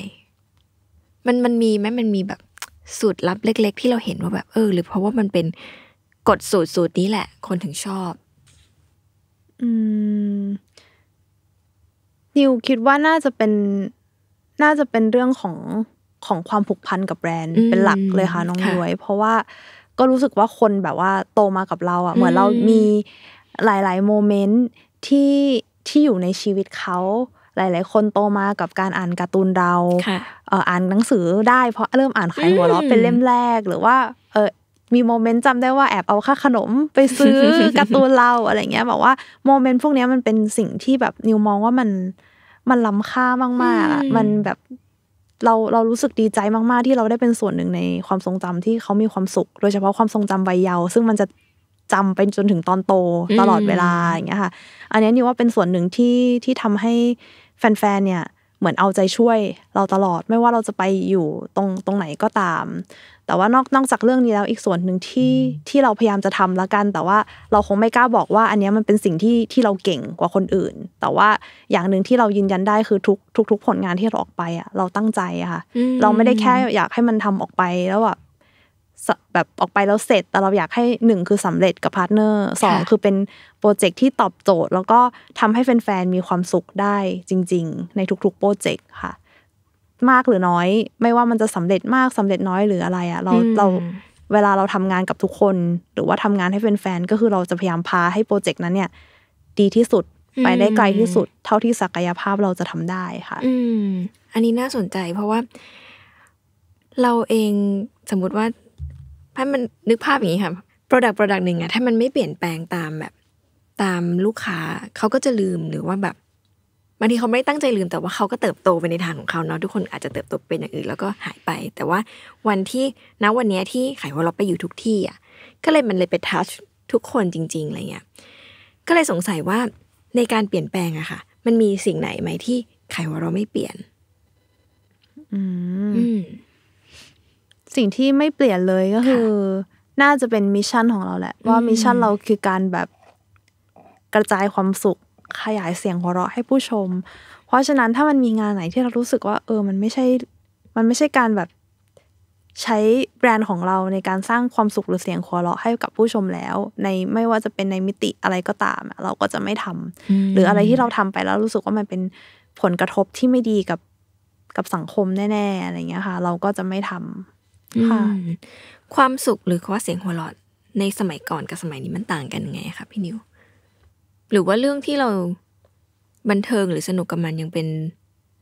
มันมันมีไหมมันมีแบบ สูตรลับเล็ก ๆ ที่เราเห็นว่าแบบ เออ หรือเพราะว่ามันเป็นกฎสูตรสูตรนี้แหละ คนถึงชอบ อืมนิวคิดว่าน่าจะเป็นน่าจะเป็นเรื่องของของความผูกพันกับแบรนด์ เป็นหลักเลยค่ะน้องย้วยเพราะว่าก็รู้สึกว่าคนแบบว่าโตมากับเราอ่ะเหมือนเรามีหลายๆโมเมนต์ที่ที่อยู่ในชีวิตเขาหลายๆคนโตมากับการอ่านการ์ตูนเราอ่านหนังสือ ได้เพราะเริ่มอ่านขายหัวเราะเป็นเล่มแรกหรือว่ามีโมเมนต์จำได้ว่าแอบเอาค่าขนมไปซื้อการ์ตูนเราอะไรเงี้ยบอกว่าโมเมนต์พวกนี้มันเป็นสิ่งที่แบบนิวมองว่ามันมันล้ำค่ามากๆอ่ะมันแบบเราเรารู้สึกดีใจมาก ๆ ที่เราได้เป็นส่วนหนึ่งในความทรงจำที่เขามีความสุข โดยเฉพาะความทรงจำวัยเยาว์ซึ่งมันจะจำไปจนถึงตอนโตตลอดเวลาอย่างเงี้ยค่ะอันนี้นิวว่าเป็นส่วนหนึ่งที่ที่ทำให้แฟนๆเนี่ย เหมือนเอาใจช่วยเราตลอดไม่ว่าเราจะไปอยู่ตรงตรงไหนก็ตามแต่ว่านอกนอกจากเรื่องนี้แล้วอีกส่วนหนึ่งที่ที่เราพยายามจะทำละกัน แต่ว่าเราคงไม่กล้าบอกว่า อันนี้มันเป็นสิ่งที่ที่เราเก่งกว่าคนอื่น แต่ว่าอย่างหนึ่งที่เรายืนยันได้คือทุก ทุกทุกผลงานที่เราออกไปอ่ะเราตั้งใจอะค่ะเราไม่ได้แค่อยากให้มันทำออกไปแล้วแบบแบบออกไปแล้วเสร็จ แต่เราอยากให้หนึ่งคือสำเร็จกับพาร์ทเนอร์สองคือเป็นโปรเจกต์ที่ตอบโจทย์ แล้วก็ทำให้แฟนๆมีความสุขได้จริง ๆ ในทุกๆโปรเจกต์ค่ะมากหรือน้อย ไม่ว่ามันจะสำเร็จมากสำเร็จน้อยหรืออะไรอะ่ะเราเราเวลาเราทำงานกับทุกคน หรือว่าทำงานให้แฟนๆก็คือเราจะพยายามพาให้โปรเจกต์นั้น เนี่ย ดีที่สุดไปได้ไกลที่สุด เท่าที่ศักยภาพเราจะทำได้ค่ะ อืมอันนี้น่าสนใจเพราะว่า เราเองสมมุติว่า ถ้ามันนึกภาพอย่างนี้ค่ะ Product Product หนึ่งอะถ้ามันไม่เปลี่ยนแปลงตามแบบ ตามลูกค้าเขาก็จะลืมหรือว่าแบบบางทีเขาไม่ตั้งใจลืมแต่ว่าเขาก็เติบโตไปในทางของเขาเนาะทุกคนอาจจะเติบโตเป็นอย่างอื่น แล้วก็หายไป แต่ว่าวันที่ณวันนี้ที่ไขว่วเราไปอยู่ทุกที่อ่ะ ก็เลยมันเลยไปทัชทุกคนจริงๆอะไรเงี้ยก็เลยสงสัยว่าในการเปลี่ยนแปลงอะค่ะ มันมีสิ่งไหนไหมที่ไขว่วเราไม่เปลี่ยน อืมสิ่งที่ไม่เปลี่ยนเลยก็คือ น่าจะเป็นมิชชั่นของเราแหละ ว่ามิชชั่นเราคือการแบบกระจายความสุขขยายเสียงหัวเราะให้ผู้ชม เพราะฉะนั้นถ้ามันมีงานไหนที่เรารู้สึกว่า เออมันไม่ใช่ มันไม่ใช่การแบบใช้แบรนด์ของเราในการสร้างความสุขหรือเสียงหัวเราะให้กับผู้ชมแล้ว ในไม่ว่าจะเป็นในมิติอะไรก็ตามเราก็จะไม่ทำ หรืออะไรที่เราทำไปแล้วรู้สึกว่ามันเป็นผลกระทบที่ไม่ดีกับกับสังคมแน่ๆอะไรเงี้ยค่ะเราก็จะไม่ทำค่ะความสุขหรือว่าเสียงหัวเราะในสมัยก่อนกับสมัยนี้มันต่างกันยังไงคะพี่นิวหรือว่าเรื่องที่เราบันเทิงหรือสนุกกับมันยังเป็น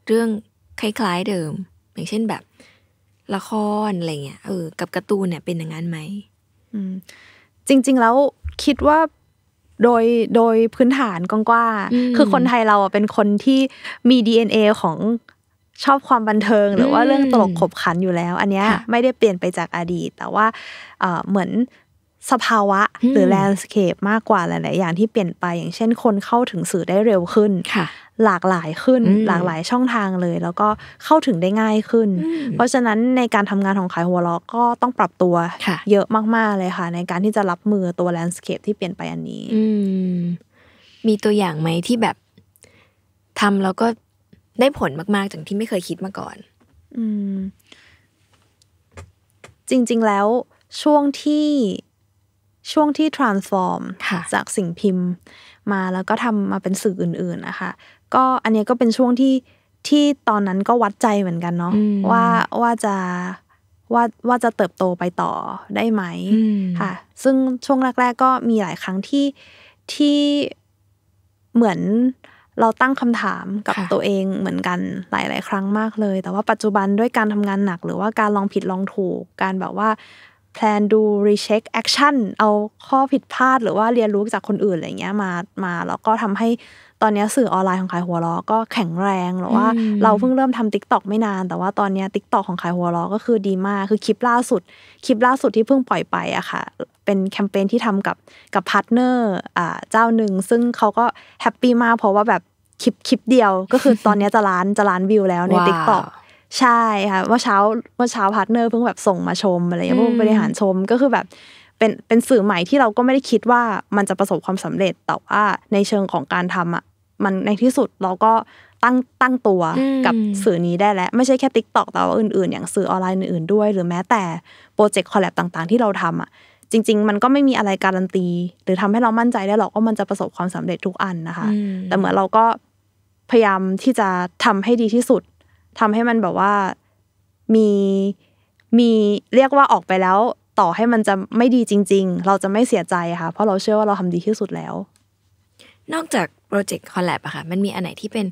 เรื่องคล้ายๆเดิม อย่างเช่นแบบละครอะไรเงี้ยเออกับการ์ตูนเนี่ย เป็นอย่างนั้นไหมจริงๆแล้วคิดว่าโดยโดยพื้นฐานกว้างๆ คือคนไทยเราเป็นคนที่มี DNA ของชอบความบันเทิง หรือว่าเรื่องตลกขบขันอยู่แล้ว อันนี้ไม่ได้เปลี่ยนไปจากอดีต แต่ว่าเหมือนสภาวะ หรือแลนด์สเคปมากกว่าหลาย ๆ อย่างที่เปลี่ยนไป อย่างเช่น คนเข้าถึงสื่อได้เร็วขึ้นหลากหลายขึ้น หลากหลายช่องทางเลย แล้วก็เข้าถึงได้ง่ายขึ้น เพราะฉะนั้นในการทำงานของขายหัวล้อก็ต้องปรับตัว เยอะมากๆ เลยค่ะ ในการที่จะรับมือตัวแลนด์สเคปที่เปลี่ยนไปอันนี้มีตัวอย่างไหมที่แบบทำแล้วก็ได้ผลมากๆจากที่ไม่เคยคิดมาก่อน อืม จริง ๆ แล้วช่วงที่ช่วงที่ transform จากสิ่งพิมพ์มาแล้วก็ทำมาเป็นสื่ออื่นๆนะคะก็อันนี้ก็เป็นช่วงที่ที่ตอนนั้นก็วัดใจเหมือนกันเนาะว่าว่าจะว่าว่าจะเติบโตไปต่อได้ไหมค่ะซึ่งช่วงแรกๆก็มีหลายครั้งที่ที่เหมือนเราตั้งคำถามกับตัวเองเหมือนกันหลายๆครั้งมากเลย แต่ว่าปัจจุบันด้วยการทำงานหนัก หรือว่าการลองผิดลองถูกการแบบว่าแพลนดูรีเช็คแอคชั่นเอาข้อผิดพลาดหรือว่าเรียนรู้จากคนอื่นอะไรเงี้ยมามา แล้วก็ทำให้ตอนนี้สื่อออนไลน์ของขายหัวล้อก็แข็งแรงหรือว่าเราเพิ่งเริ่มทำ t ิกต o k ไม่นาน แต่ว่าตอนนี้ทิกตอกของขายหัวล้อก็คือดีมากคือคลิปล่าสุดคลิปล่าสุดที่เพิ่งปล่อยไปอะค่ะ เป็นแคมเปญที่ทำกับกับพาร์ทเนอร์อ่าเจ้าหนึ่งซึ่งเขาก็แฮปปี้มากเพราะว่าแบบคลิปคลิปเดียวก็คือตอนนี้จะล้านจะล้านวิวแล้วในทิกตอกใช่ค่ะเมื่อเช้าเมื่อเช้าพาร์ทเนอร์เพิ่งแบบส่งมาชม อะไรอย่างเงี้ยผู้บริหารชม ก็คือแบบเป็นเป็นสื่อใหม่ที่เราก็ไม่ได้คิดว่ามันจะประสบความสำเร็จแต่ว่าในเชิงของการทำอ่ะมันในที่สุดเราก็ตั้งตั้งตัวกับสื่อนี้ได้แล้ว ไม่ใช่แค่ิ๊กต็อกแต่ว่าอื่น ๆ อย่างสื่อออนไลน์อื่นๆด้วย หรือแม้แต่โปรเจกต์คอลแลบต่างๆ ที่เราทำอ่ะจริง ๆ มันก็ไม่มีอะไรการันตีหรือทำให้เรามั่นใจได้หรอกว่ามันจะประสบความสำเร็จทุกอันนะคะแต่เหมือนเราก็พยายามที่จะทำให้ดีที่สุดทำให้มันแบบว่ามีมีเรียกว่าออกไปแล้วต่อให้มันจะไม่ดีจริง ๆ เราจะไม่เสียใจค่ะ เพราะเราเชื่อว่าเราทำดีที่สุดแล้ว นอกจากโปรเจกต์คอลแลบอะค่ะ มันมีอันไหนที่เป็น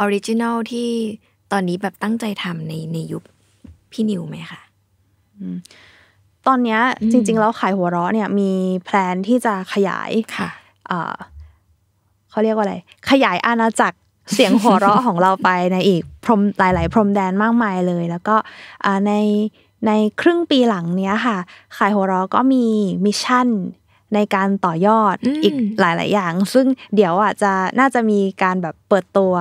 ออริจินอลที่ตอนนี้แบบตั้งใจทำในในยุคพี่นิวไหมคะตอนนี้จริงๆแล้วขายหัวเราะเนี่ย มีแพลนที่จะขยายค่ะเขาเรียกว่าอะไร ขยายอาณาจักรเสียงหัวเราะของเราไปในอีกพรมหลายๆพรมแดนมากมายเลย แล้วก็ในในครึ่งปีหลังเนี้ยค่ะ ขายหัวเราะก็มีมิชชั่นในการต่อยอดอีกหลายๆ อย่าง ซึ่งเดี๋ยวอ่ะจะน่าจะมีการแบบเปิดตัว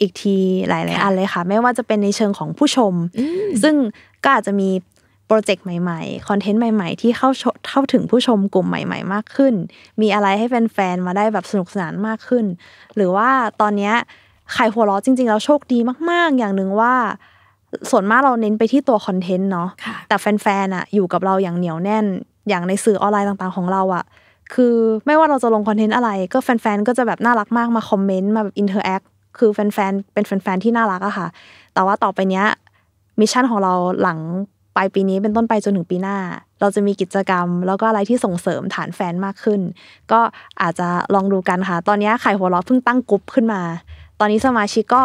อีกทีหลายๆอันเลยค่ะไม่ว่าจะเป็นในเชิงของผู้ชม ซึ่ง ก็อาจจะมีโปรเจกต์ใหม่ๆ คอนเทนต์ใหม่ๆ ที่เข้าเข้าถึงผู้ชมกลุ่มใหม่ ๆ มากขึ้น มีอะไรให้แฟนๆมาได้แบบสนุกสนานมากขึ้น หรือว่าตอนเนี้ยขายหัวล้อจริงๆแล้วโชคดีมากๆ อย่างหนึ่งว่า ส่วนมากเราเน้นไปที่ตัวคอนเทนต์เนาะแต่แฟนๆอะอยู่กับเราอย่างเหนียวแน่นอย่างในสื่อออนไลน์ต่างๆของเราอะคือไม่ว่าเราจะลงคอนเทนต์อะไร ก็แฟนๆก็จะแบบน่ารักมากมาคอมเมนต์มาแบบอินเทอร์แอคคือแฟนๆเป็นแฟนๆที่น่ารักอะค่ะ แต่ว่าต่อไปเนี้ยมิชชั่นของเราหลังปลายปีนี้เป็นต้นไปจนถึงปีหน้าเราจะมีกิจกรรม แล้วก็อะไรที่ส่งเสริมฐานแฟนมากขึ้น ก็อาจจะลองดูกันค่ะตอนนี้ไข่หัวเราะเพิ่งตั้งกลุ่มขึ้นมาอนนี้สมาชิกก็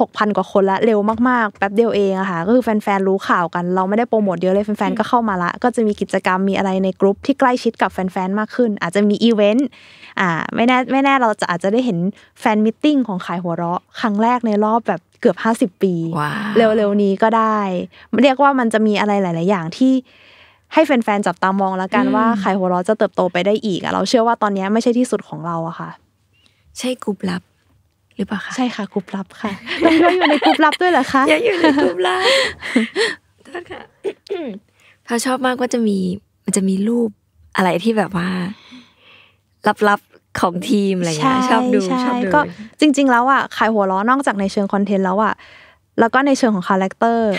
หกพันกว่าคนละ เร็วมากๆ แป๊บเดียวเองอะค่ะก็คือแฟน ๆ รู้ข่าวกันเราไม่ได้โปรโมทเยอะเลยแฟน ๆ ก็เข้ามาละก็จะมีกิจกรรมมีอะไรในกลุ่มที่ใกล้ชิดกับแฟน ๆ มากขึ้น อาจจะมีอีเวนต์อ่าไม่แน่ไม่แน่เราจะอาจจะได้เห็นแฟนมิทติ้งของขายหัวเราะครั้งแรกในรอบแบบเกือบห้าสิบปีเร็วๆนี้ก็ได้เรียกว่ามันจะมีอะไรหลาย ๆ อย่างที่ให้แฟนๆจับตามองแล้วกันว่าขายหัวเราะจะเติบโตไปได้อีกอะเราเชื่อว่าตอนนี้ไม่ใช่ที่สุดของเราอะค่ะใช่กลุ่มลับหรือเปล่าคะใช่ค่ะกลุ่มลับค่ะเรงอยู่ในกลุ่มลับด้วยเหรอคะอย่าอยู่ในกลุ่มลับท่านค่ะพาชอบมากว่าจะมีมันจะมีรูปอะไรที่แบบว่าลับๆของทีมอะไรอย่างเงี้ยชอบดูชอบดูก็จริง ๆ แล้วอ่ะขายหัวล้อนอกจากในเชิงคอนเทนต์แล้วอ่ะแล้วก็ในเชิงของคาแรคเตอร์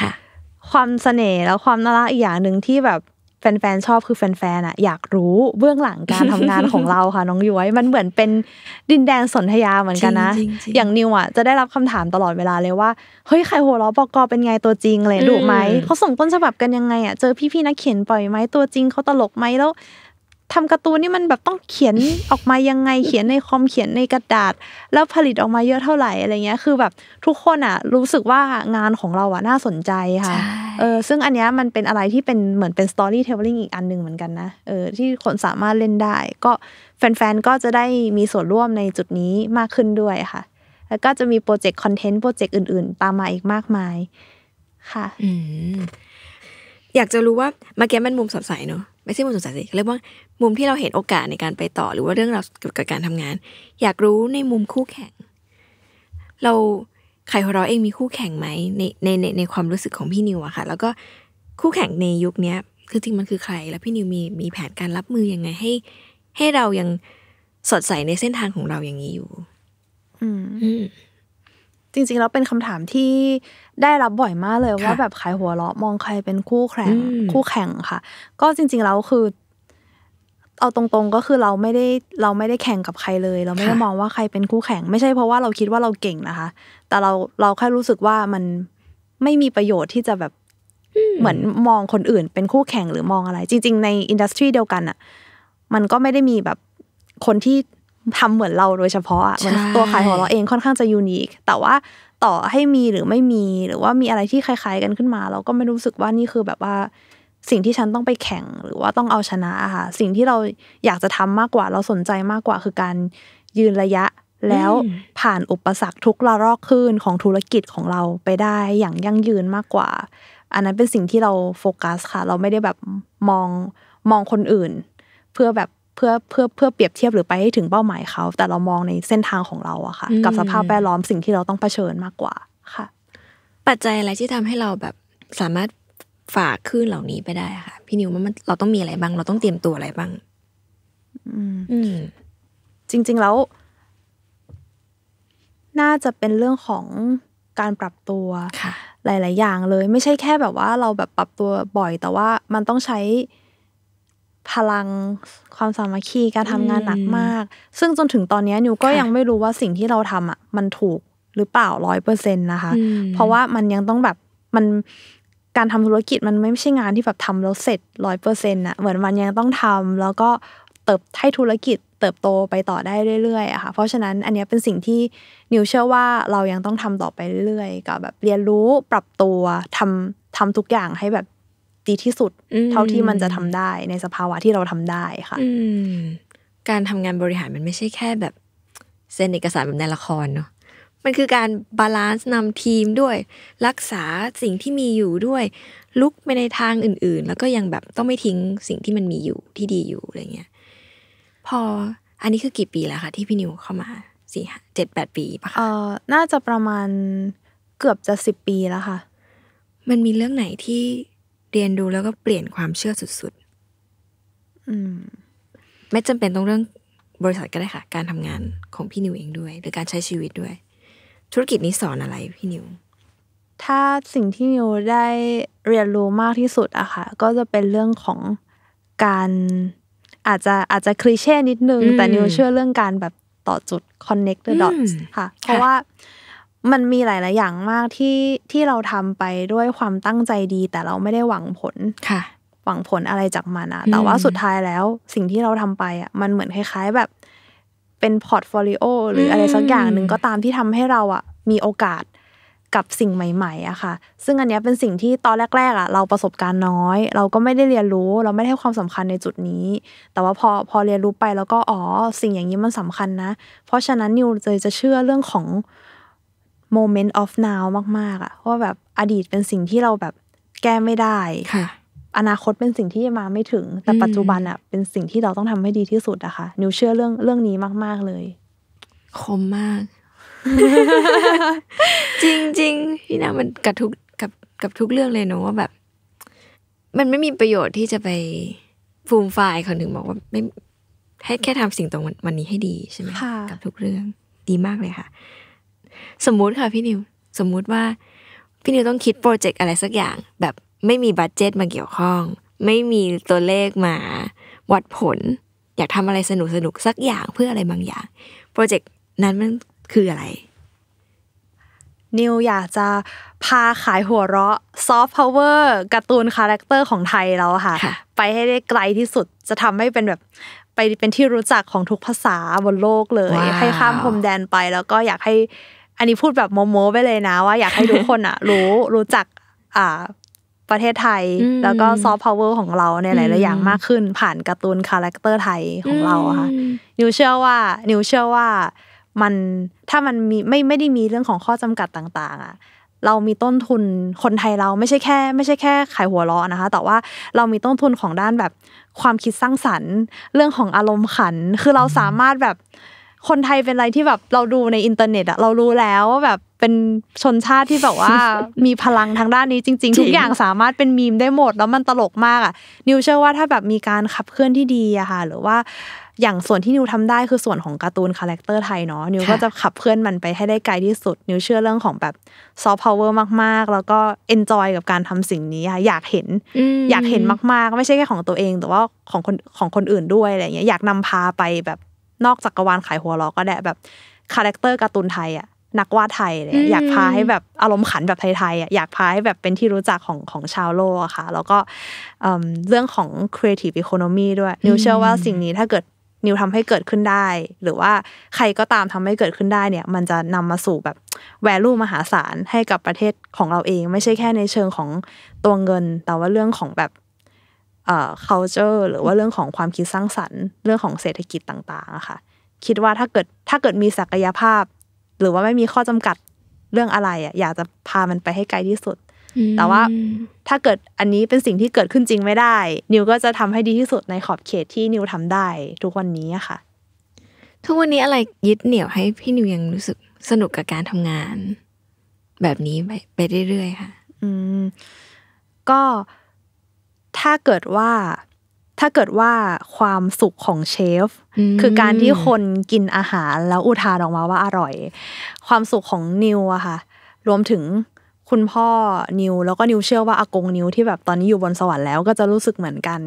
ความเสน่ห์แล้วความน่ารักอีกอย่างหนึ่งที่แบบแฟนๆชอบคือแฟนๆอ่ะ อยากรู้เบื้องหลังการทำงานของเราค่ะ น้องย้อยมันเหมือนเป็นดินแดนสนธยาเหมือนกันนะอย่างนิวอ่ะ จะได้รับคำถามตลอดเวลาเลยว่า เฮ้ย ใครหัวลรอปกเป็นไงตัวจริงเลยดุไหมเขาส่งต้นฉบับกันยังไงอ่ะเจอพี่ๆนักเขียนปล่อยไหมตัวจริงเขาตลกไหมแล้วทำการ์ตูนนี่มันแบบต้องเขียนออกมายังไงเขียนในคอมเขียนในกระดาษ แล้วผลิตออกมาเยอะเท่าไหร่อะไรเงี้ย คือแบบทุกคนอ่ะ รู้สึกว่างานของเราอ่ะน่าสนใจค่ะเออซึ่งอันเนี้ยมันเป็นอะไรที่เป็นเหมือนเป็นสตอรี่เทลลิงอีกอันหนึ่งเหมือนกันนะเออที่คนสามารถเล่นได้ ก็แฟนๆ ก็จะได้มีส่วนร่วมในจุดนี้มากขึ้นด้วยค่ะ แล้วก็จะมีโปรเจกต์คอนเทนต์โปรเจกต์อื่นๆตามมาอีกมากมาย ค่ะออยากจะรู้ว่าเมื่อกี้มันมุมสดใสเนาะไม่ใช่มุมสงสัยสิเรียกว่ามุมที่เราเห็นโอกาสในการไปต่อ หรือว่าเรื่องเราเกี่ยวกับการทำงาน อยากรู้ในมุมคู่แข่ง เราใครของเราเองมีคู่แข่งไหมในในในในความรู้สึกของพี่นิวอะค่ะ แล้วก็คู่แข่งในยุคนี้คือจริงมันคือใครแล้วพี่นิวมีมีแผนการรับมือยังไงให้ ให้เรายังสดใสในเส้นทางของเราอย่างนี้อยู่ อืมจริงๆแล้วเป็นคำถามที่ได้รับบ่อยมากเลยว่า แบบใครหัวเราะมองใครเป็นคู่แข่งคู่แข่งค่ะ ก็จริงๆแล้วคือเอาตรงๆก็คือเราไม่ได้เราไม่ได้แข่งกับใครเลย เราไม่ได้มองว่าใครเป็นคู่แข่งไม่ใช่เพราะว่าเราคิดว่าเราเก่งนะคะ แต่เราเราแค่รู้สึกว่ามันไม่มีประโยชน์ที่จะแบบเหมือนมองคนอื่น เป็นคู่แข่งหรือมองอะไร จริง ๆ ในอินดัสทรีเดียวกันอ่ะมันก็ไม่ได้มีแบบคนที่ทำเหมือนเราโดยเฉพาะอ่ะมอนตัวขายของเราเองค่อนข้างจะยูนิคแต่ว่าต่อให้มีหรือไม่มีหรือว่ามีอะไรที่คล้าย ๆกันขึ้นมาเราก็ไม่รู้สึกว่านี่คือแบบว่าสิ่งที่ฉันต้องไปแข่ง หรือว่าต้องเอาชนะค่ะสิ่งที่เราอยากจะทำมากกว่า เราสนใจมากกว่า คือการยืนระยะแล้วผ่านอุปสรรคทุกระลอกขึ้นของธุรกิจของเราไปได้อย่างยั่งยืนมากกว่า อันนั้นเป็นสิ่งที่เราโฟกัสค่ะเราไม่ได้แบบมองมองคนอื่น เพื่อแบบเพื่อเพื่อเพื่อเปรียบเทียบหรือไปให้ถึงเป้าหมายเขาแต่เรามองในเส้นทางของเราอะค่ะ กับสภาพแวดล้อมสิ่งที่เราต้องเผชิญมากกว่าค่ะ ปัจจัยอะไรที่ทำให้เราแบบสามารถฝ่าคลื่นเหล่านี้ไปได้ค่ะพี่นิวว่ามันเราต้องมีอะไรบ้าง เราต้องเตรียมตัวอะไรบ้าง อืมจริง ๆแล้ว น่าจะเป็นเรื่องของการปรับตัวหลาย ๆอย่างเลย ไม่ใช่แค่แบบว่าเราแบบปรับตัวบ่อย แต่ว่ามันต้องใช้พลังความสามัคคีการทำงานหนักมาก ซึ่งจนถึงตอนนี้นิวก็ยังไม่รู้ว่าสิ่งที่เราทำอ่ะมันถูกหรือเปล่าร้อยเปอร์เซ็นต์นะคะ เพราะว่ามันยังต้องแบบมันการทำธุรกิจมันไม่ใช่งานที่แบบทำแล้วเสร็จร้อยเปอร์เซ็นต์อะเหมือนมันยังต้องทำแล้วก็เติบให้ธุรกิจ เติบโตไปต่อได้เรื่อยๆอะค่ะ เพราะฉะนั้นอันนี้เป็นสิ่งที่นิวเชื่อว่าเรายังต้องทำต่อไปเรื่อยๆกับแบบเรียนรู้ปรับตัวทำทำทุกอย่างให้แบบดีที่สุด เท่าที่มันจะทำได้ ในสภาวะที่เราทำได้ค่ะการทำงานบริหารมันไม่ใช่แค่แบบเซ็นเอกสารแบบในละครเนาะมันคือการบาลานซ์นำทีมด้วย รักษาสิ่งที่มีอยู่ด้วย ลุกไปในทางอื่น ๆ แล้วก็ยังแบบต้องไม่ทิ้งสิ่งที่มันมีอยู่ที่ดีอยู่อะไรเงี้ยพออันนี้คือกี่ปีแล้วคะที่พี่นิวเข้ามาสี่เจ็ดแปดปีปะคะเออน่าจะประมาณเกือบจะสิบปีแล้วค่ะ มันมีเรื่องไหนที่เรียนดูแล้วก็เปลี่ยนความเชื่อสุดๆอืมไม่จำเป็นต้องเรื่องบริษัทก็ได้ค่ะ การทำงานของพี่นิวเองด้วย หรือการใช้ชีวิตด้วย ธุรกิจนี้สอนอะไรพี่นิว ถ้าสิ่งที่นิวได้เรียนรู้มากที่สุดอะค่ะก็จะเป็นเรื่องของการอาจจะอาจจะคลีเช่นิดนึง แต่นิวเชื่อเรื่องการแบบต่อจุดนเน็กต์เดอะดอทค่ะเพราะว่ามันมีหลายๆอย่างมากที่ที่เราทำไปด้วยความตั้งใจดี แต่เราไม่ได้หวังผล ค่ะ หวังผลอะไรจากมันอะแต่ว่าสุดท้ายแล้วสิ่งที่เราทำไปอะมันเหมือนคล้าย ๆ แบบเป็นพอร์ตโฟลิโอหรืออะไรสักอย่างหนึ่งก็ตามที่ทำให้เราอะมีโอกาสกับสิ่งใหม่ ๆอะค่ะ ซึ่งอันนี้เป็นสิ่งที่ตอนแรกๆอะเราประสบการณ์น้อย เราก็ไม่ได้เรียนรู้ เราไม่ได้ให้ความสำคัญในจุดนี้ แต่ว่าพอพอเรียนรู้ไปแล้วก็อ๋อ สิ่งอย่างนี้มันสำคัญนะ เพราะฉะนั้นนิวเลยจะเชื่อเรื่องของโเมนต์อ of now มาก ๆอะเว่าแบบอดีตเป็นสิ่งที่เราแบบแก้ไม่ได้ ค่ะ อนาคตเป็นสิ่งที่มาไม่ถึง แต่ปัจจุบันอะเป็นสิ่งที่เราต้องทำให้ดีที่สุดอะคะ่ะนิวเชื่อเรื่องเรื่องนี้มาก ๆ เลย คมมาก จริงจริงพี่นามันกับทุกกับกับทุกเรื่องเลยเนาะว่าแบบ มันไม่มีประโยชน์ที่จะไปฟูมไฟล์เขาถึงบอกว่าไม่ให้แค่ทำสิ่งตรงวันนี้ให้ดีใช่ไหมกับทุกเรื่องดีมากเลยค่ะสมมุติค่ะพี่นิวสมมุติว่าพี่นิวต้องคิดโปรเจกต์อะไรสักอย่าง แบบไม่มีบัตเจตมาเกี่ยวข้อง ไม่มีตัวเลขมาวัดผล อยากทำอะไรสนุกสนุกสักอย่างเพื่ออะไรบางอย่างโปรเจกต์นั้นมันคืออะไรนิวอยากจะพาขายหัวเราะซอฟต์พาวเวอร์การ์ตูนคาแรคเตอร์ของไทยเราค่ะ ไปให้ได้ไกลที่สุดจะทำให้เป็นแบบไปเป็นที่รู้จักของทุกภาษาบนโลกเลยให้ข้ามพรมแดนไปแล้วก็อยากให้อันนี้พูดแบบโมโมไปเลยนะ ว่าอยากให้ทุกคนอ่ะรู้รู้จักอ่าประเทศไทยแล้วก็ซอฟต์พาวเวอร์ของเราในหลายๆอย่างมากขึ้น ผ่านการ์ตูนคาแรคเตอร์ไทยของเราค่ะนิวเชื่อว่านิวเชื่อว่ามันถ้ามันมีไม่ไม่ได้มีเรื่องของข้อจำกัดต่างๆอ่ะเรามีต้นทุนคนไทยเราไม่ใช่แค่ ไม่ใช่แค่ขายหัวล้อนะคะแต่ว่าเรามีต้นทุนของด้านแบบความคิดสร้างสรรค์เรื่องของอารมณ์ขันคือเราสามารถแบบคนไทยเป็นอะไรที่แบบเราดูในอินเทอร์เน็ตอะเรารู้แล้วว่าแบบเป็นชนชาติที่แบบว่ามีพลังทางด้านนี้จริงๆทุกอย่างสามารถเป็นมีมได้หมดแล้วมันตลกมากอะนิวเชื่อว่าถ้าแบบมีการขับเคลื่อนที่ดีอะค่ะหรือว่า อย่างส่วนที่นิวทำได้คือส่วนของการ์ตูนคาแรคเตอร์ไทยเนาะนิวก็จะขับเคลื่อนมันไปให้ได้ไกลที่สุด นิวเชื่อเรื่องของแบบซอฟต์พาวเวอร์มากๆแล้วก็เอนจอยกับการทำสิ่งนี้ค่ะอยากเห็นอยากเห็นมากๆ ไม่ใช่แค่ของตัวเอง แต่ว่าของคนของคนอื่นด้วยอะไรเงี้ยอยากนำพาไปแบบนอกจักกรวาลขายหัวล้อก็ได้แบบ คาแรคเตอร์การ์ตูนไทยอ่ะนักวาดไทยเนี่ยอยากพาให้แบบอารมณ์ขันแบบไทย ๆอ่ะอยากพาให้แบบเป็นที่รู้จักของของชาวโลกอะค่ะ แล้วก็เรื่องของ creative economy ด้วย นิวเชื่อว่าสิ่งนี้ถ้าเกิดนิวทำให้เกิดขึ้นได้ หรือว่าใครก็ตามทำให้เกิดขึ้นได้เนี่ยมันจะนำมาสู่แบบ value มหาศาลให้กับประเทศของเราเอง ไม่ใช่แค่ในเชิงของตัวเงิน แต่ว่าเรื่องของแบบ culture หรือว่าเรื่องของความคิดสร้างสรรค์เรื่องของเศรษฐกิจต่างๆอะค่ะ คิดว่าถ้าเกิดถ้าเกิดมีศักยภาพ หรือว่าไม่มีข้อจำกัดเรื่องอะไรอะอยากจะพามันไปให้ไกลที่สุดแต่ว่า ถ้าเกิดอันนี้เป็นสิ่งที่เกิดขึ้นจริงไม่ได้ นิวก็จะทำให้ดีที่สุดในขอบเขตที่นิวทำได้ ทุกวันนี้ค่ะ ทุกวันนี้อะไรยึดเหนี่ยวให้พี่นิวยังรู้สึกสนุกกับการทำงาน แบบนี้ไปไปเรื่อยๆค่ะอืมก็ถ้าเกิดว่าถ้าเกิดว่าความสุขของเชฟคือการที่คนกินอาหารแล้วอุทานออกมาว่าอร่อย ความสุขของนิวอะค่ะ รวมถึงคุณพ่อนิว แล้วก็นิวเชื่อว่าอากงนิวที่แบบตอนนี้อยู่บนสวรรค์แล้ว ก็จะรู้สึกเหมือนกัน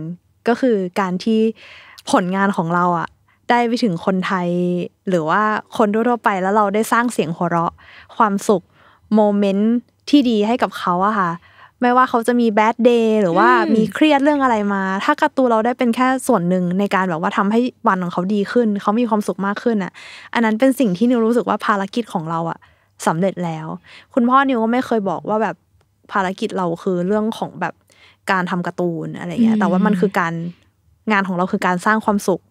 ก็คือการที่ผลงานของเราอะได้ไปถึงคนไทย หรือว่าคนทั่วไปแล้วเราได้สร้างเสียงหัวเราะ ความสุขโมเมนต์ที่ดีให้กับเขาอะค่ะไม่ว่าเขาจะมีแบดเดย์หรือว่ามีเครียดเรื่องอะไรมา ถ้าการ์ตูนเราได้เป็นแค่ส่วนหนึ่งในการแบบว่าทำให้วันของเขาดีขึ้น เขามีความสุขมากขึ้นอ่ะอันนั้นเป็นสิ่งที่นิวรู้สึกว่าภารกิจของเราอ่ะสำเร็จแล้ว คุณพ่อนิวก็ไม่เคยบอกว่าแบบภารกิจเราคือเรื่องของแบบการทำการ์ตูนอะไรเงี้ย แต่ว่ามันคือการงานของเราคือการสร้างความสุข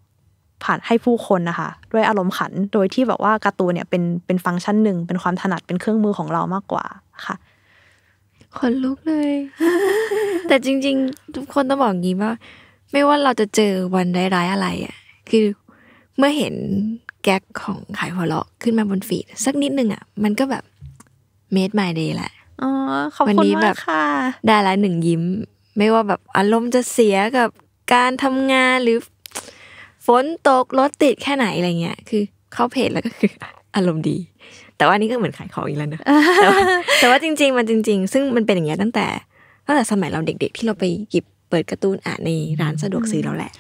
ผ่านให้ผู้คนนะคะ ด้วยอารมณ์ขัน โดยที่แบบว่าการ์ตูนเนี่ยเป็นเป็นฟังก์ชันหนึ่งเป็นความถนัดเป็นเครื่องมือของเรามากกว่าค่ะขนลุกเลย แต่จริงๆ ทุกคนต้องบอกงี้ว่า ไม่ว่าเราจะเจอวันร้ายๆอะไรอ่ะ คือเมื่อเห็นแก๊กของขายหัวเราะขึ้นมาบนฟีด สักนิดนึงอ่ะมันก็แบบเมดไมเดย์แหละอ๋อขอบคุณมากค่ะได้ละหนึ่งยิ้ม ไม่ว่าแบบอารมณ์จะเสียกับการทำงานหรือ ฝนตกรถติดแค่ไหนอะไรเงี้ยคือเข้าเพจแล้วก็คืออารมณ์ดีแต่ว่านี่ก็เหมือนขายของอีกแล้วนะ แต่ว่าจริงๆมันจริง ๆ ซึ่งมันเป็นอย่างเงี้ยตั้งแต่ตั้งแต่สมัยเราเด็ก ๆ ที่เราไปหยิบเปิดการ์ตูนอ่านในร้านสะดวกซื้อเราแหละ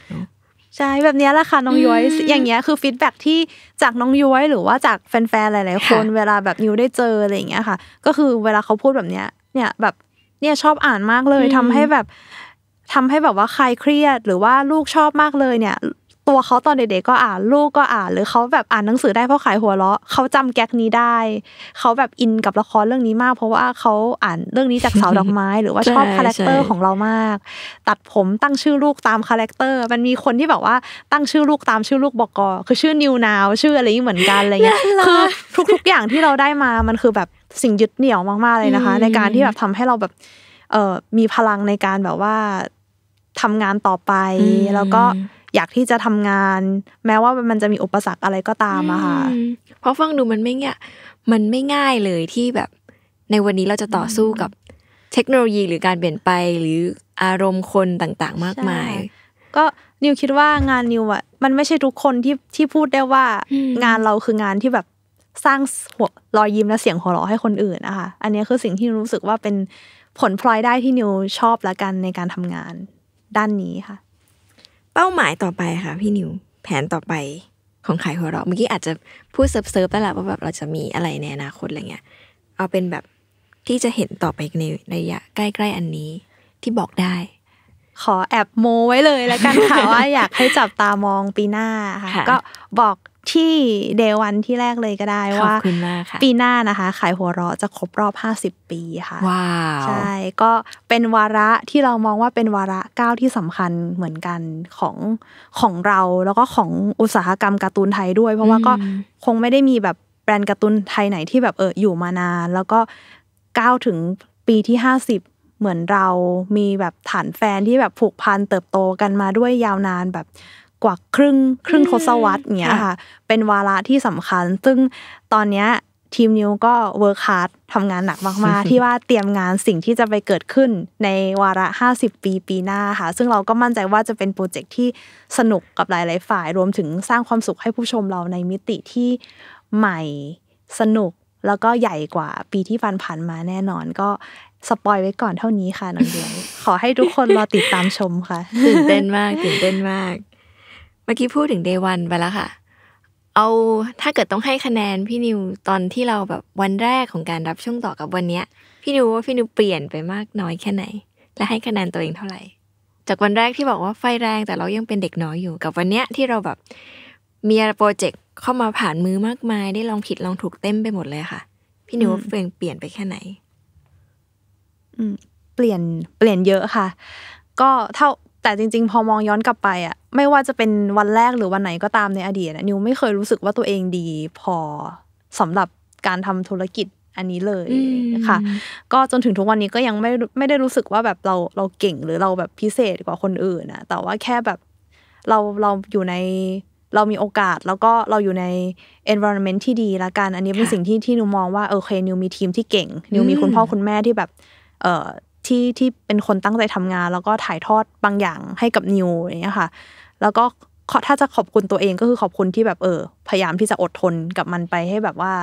ใช่แบบนี้แหละค่ะน้องย้อยอย่างเงี้ยคือฟีดแบ็ที่จากน้องย้อยหรือว่าจากแฟนๆหลายๆคน เวลาแบบนิวได้เจออะไรอย่างเงี้ยค่ะ ก็คือเวลาเขาพูดแบบเนี้ยเนี่ยแบบเนี่ยชอบอ่านมากเลย ทำให้แบบ ทำให้แบบว่าใครเครียดหรือว่าลูกชอบมากเลยเนี่ยตัวเขาตอนเด็กๆก็อ่านลูกก็อ่านหรือเขาแบบอ่านหนังสือได้เพราะขายหัวเราะเขาจำแก๊กนี้ได้เขาแบบอินกับละครเรื่องนี้มาก เพราะว่าเขาอ่านเรื่องนี้จากสาวดอกไม้ หรือว่าชอบคาแรคเตอร์ของเรามาก ตัดผมตั้งชื่อลูกตามคาแรคเตอร์มันมีคนที่แบบว่าตั้งชื่อลูกตามชื่อลูกบอกกอคือชื่อนิวนาว ชื่ออะไรเหมือนกันอะไรเงี้ยคือทุก ๆอย่างที่เราได้มามันคือแบบสิ่งยึดเหนี่ยวมากๆเลยนะคะ ในการที่แบบทำให้เราแบบ เออมีพลังในการแบบว่า ทำงานต่อไปแล้วก็อยากที่จะทำงานแม้ว่ามันจะมีอุปสรรคอะไรก็ตามอะค่ะ เพราะฟังดูมันไม่ง่้ยมันไม่ง่ายเลยที่แบบในวันนี้เราจะต่อสู้กับเทคโนโลยีหรือการเปลี่ยนไปหรืออารมณ์คนต่างๆมากมาย ก็นิวคิดว่างานนิวอะมันไม่ใช่ทุกคนที่ที่พูดได้ว่า งานเราคืองานที่แบบสร้างหัวรอยยิ้มและเสียงหัวเราะให้คนอื่นนะคะอันนี้คือสิ่งที่รู้สึกว่าเป็นผลพลอยได้ที่นิวชอบละกันในการทำงานด้านนี้ค่ะเป้าหมายต่อไปค่ะพี่นิวแผนต่อไปของขายหัวเราะเมื่อกี้อาจจะพูดเซิร์ฟเซิร์ฟไปละว่าแบบเราจะมีอะไรในอนาคตอะไรเงี้ย เอาเป็นแบบที่จะเห็นต่อไปในระยะใกล้ๆ อันนี้ที่บอกได้ ขอแอบโมไว้เลยแล้วกันค่ะว่าอยากให้จับตามองปีหน้าค่ะก็บอกที่เดวันที่แรกเลยก็ได้ว่าปีหน้านะคะขายหัวเราะจะครบรอบ 50 ปีค่ะ ว้าว ใช่ก็เป็นวาระที่เรามองว่าเป็นวาระก้าวที่สำคัญเหมือนกันของของเราแล้วก็ของอุตสาหกรรมการ์ตูนไทยด้วยเพราะว่าก็คงไม่ได้มีแบบแบรนด์การ์ตูนไทยไหนที่แบบเอออยู่มานาน แล้วก็ก้าวถึงปีที่ 50 เหมือนเรามีแบบฐานแฟนที่แบบผูกพันเติบโตกันมาด้วยยาวนานแบบกว่าครึ่ง ครึ่งทศวรรษเนี้ยค่ะเป็นวาระที่สำคัญ ซึ่งตอนเนี้ยทีมนิวก็ เวิร์คฮาร์ดทำงานหนักมากๆที่ว่าเตรียมงานสิ่งที่จะไปเกิดขึ้นในวาระ 50 ปีปีหน้าค่ะ ซึ่งเราก็มั่นใจว่าจะเป็นโปรเจกต์ที่สนุกกับหลาย ๆ ฝ่าย รวมถึงสร้างความสุขให้ผู้ชมเราในมิติที่ใหม่สนุกแล้วก็ใหญ่กว่าปีที่ฟันผ่านมาแน่นอน ก็สปอยไว้ก่อนเท่านี้ค่ะน้องเดียวขอให้ทุกคนรอติดตามชมค่ะตื่นเต้นมากตื่นเต้นมากเมื่อกี้พูดถึงเดวันไปแล้วค่ะ เอาถ้าเกิดต้องให้คะแนนพี่นิว ตอนที่เราแบบวันแรกของการรับช่วงต่อกับวันเนี้ยพี่นิวว่าพี่นิวเปลี่ยนไปมากน้อยแค่ไหน และให้คะแนนตัวเองเท่าไหร่ จากวันแรกที่บอกว่า ไฟแรงแต่เรายังเป็นเด็กน้อยอยู่กับวันเนี้ยที่เราแบบมีโปรเจกต์เข้ามาผ่านมือมากมาย ได้ลองผิดลองถูกเต็มไปหมดเลยค่ะ พี่นิวเปลี่ยนเปลี่ยนไปแค่ไหนอืมเปลี่ยนเปลี่ยนเยอะค่ะ ก็เท่าแต่จริงๆ พอมองย้อนกลับไปอ่ะไม่ว่าจะเป็นวันแรกหรือวันไหนก็ตามในอดีตนิวไม่เคยรู้สึกว่าตัวเองดีพอสำหรับการทำธุรกิจอันนี้เลยค่ะก็จนถึงทุกวันนี้ก็ยังไม่ไม่ได้รู้สึกว่าแบบเราเราเก่งหรือเราแบบพิเศษกว่าคนอื่นนะแต่ว่าแค่แบบเราเราอยู่ในเรามีโอกาสแล้วก็เราอยู่ใน environment ที่ดีละกัน อันนี้เป็นสิ่งที่ที่นิวมองว่าโอเค นิวมีทีมที่เก่ง นิวมีคุณพ่อคุณแม่ที่แบบเที่ที่เป็นคนตั้งใจทำงาน แล้วก็ถ่ายทอดบางอย่างให้กับนิวอย่างเงี้ยค่ะ แล้วก็ถ้าจะขอบคุณตัวเองก็คือขอบคุณที่แบบเออพยายามที่จะอดทนกับมันไปให้แบบว่า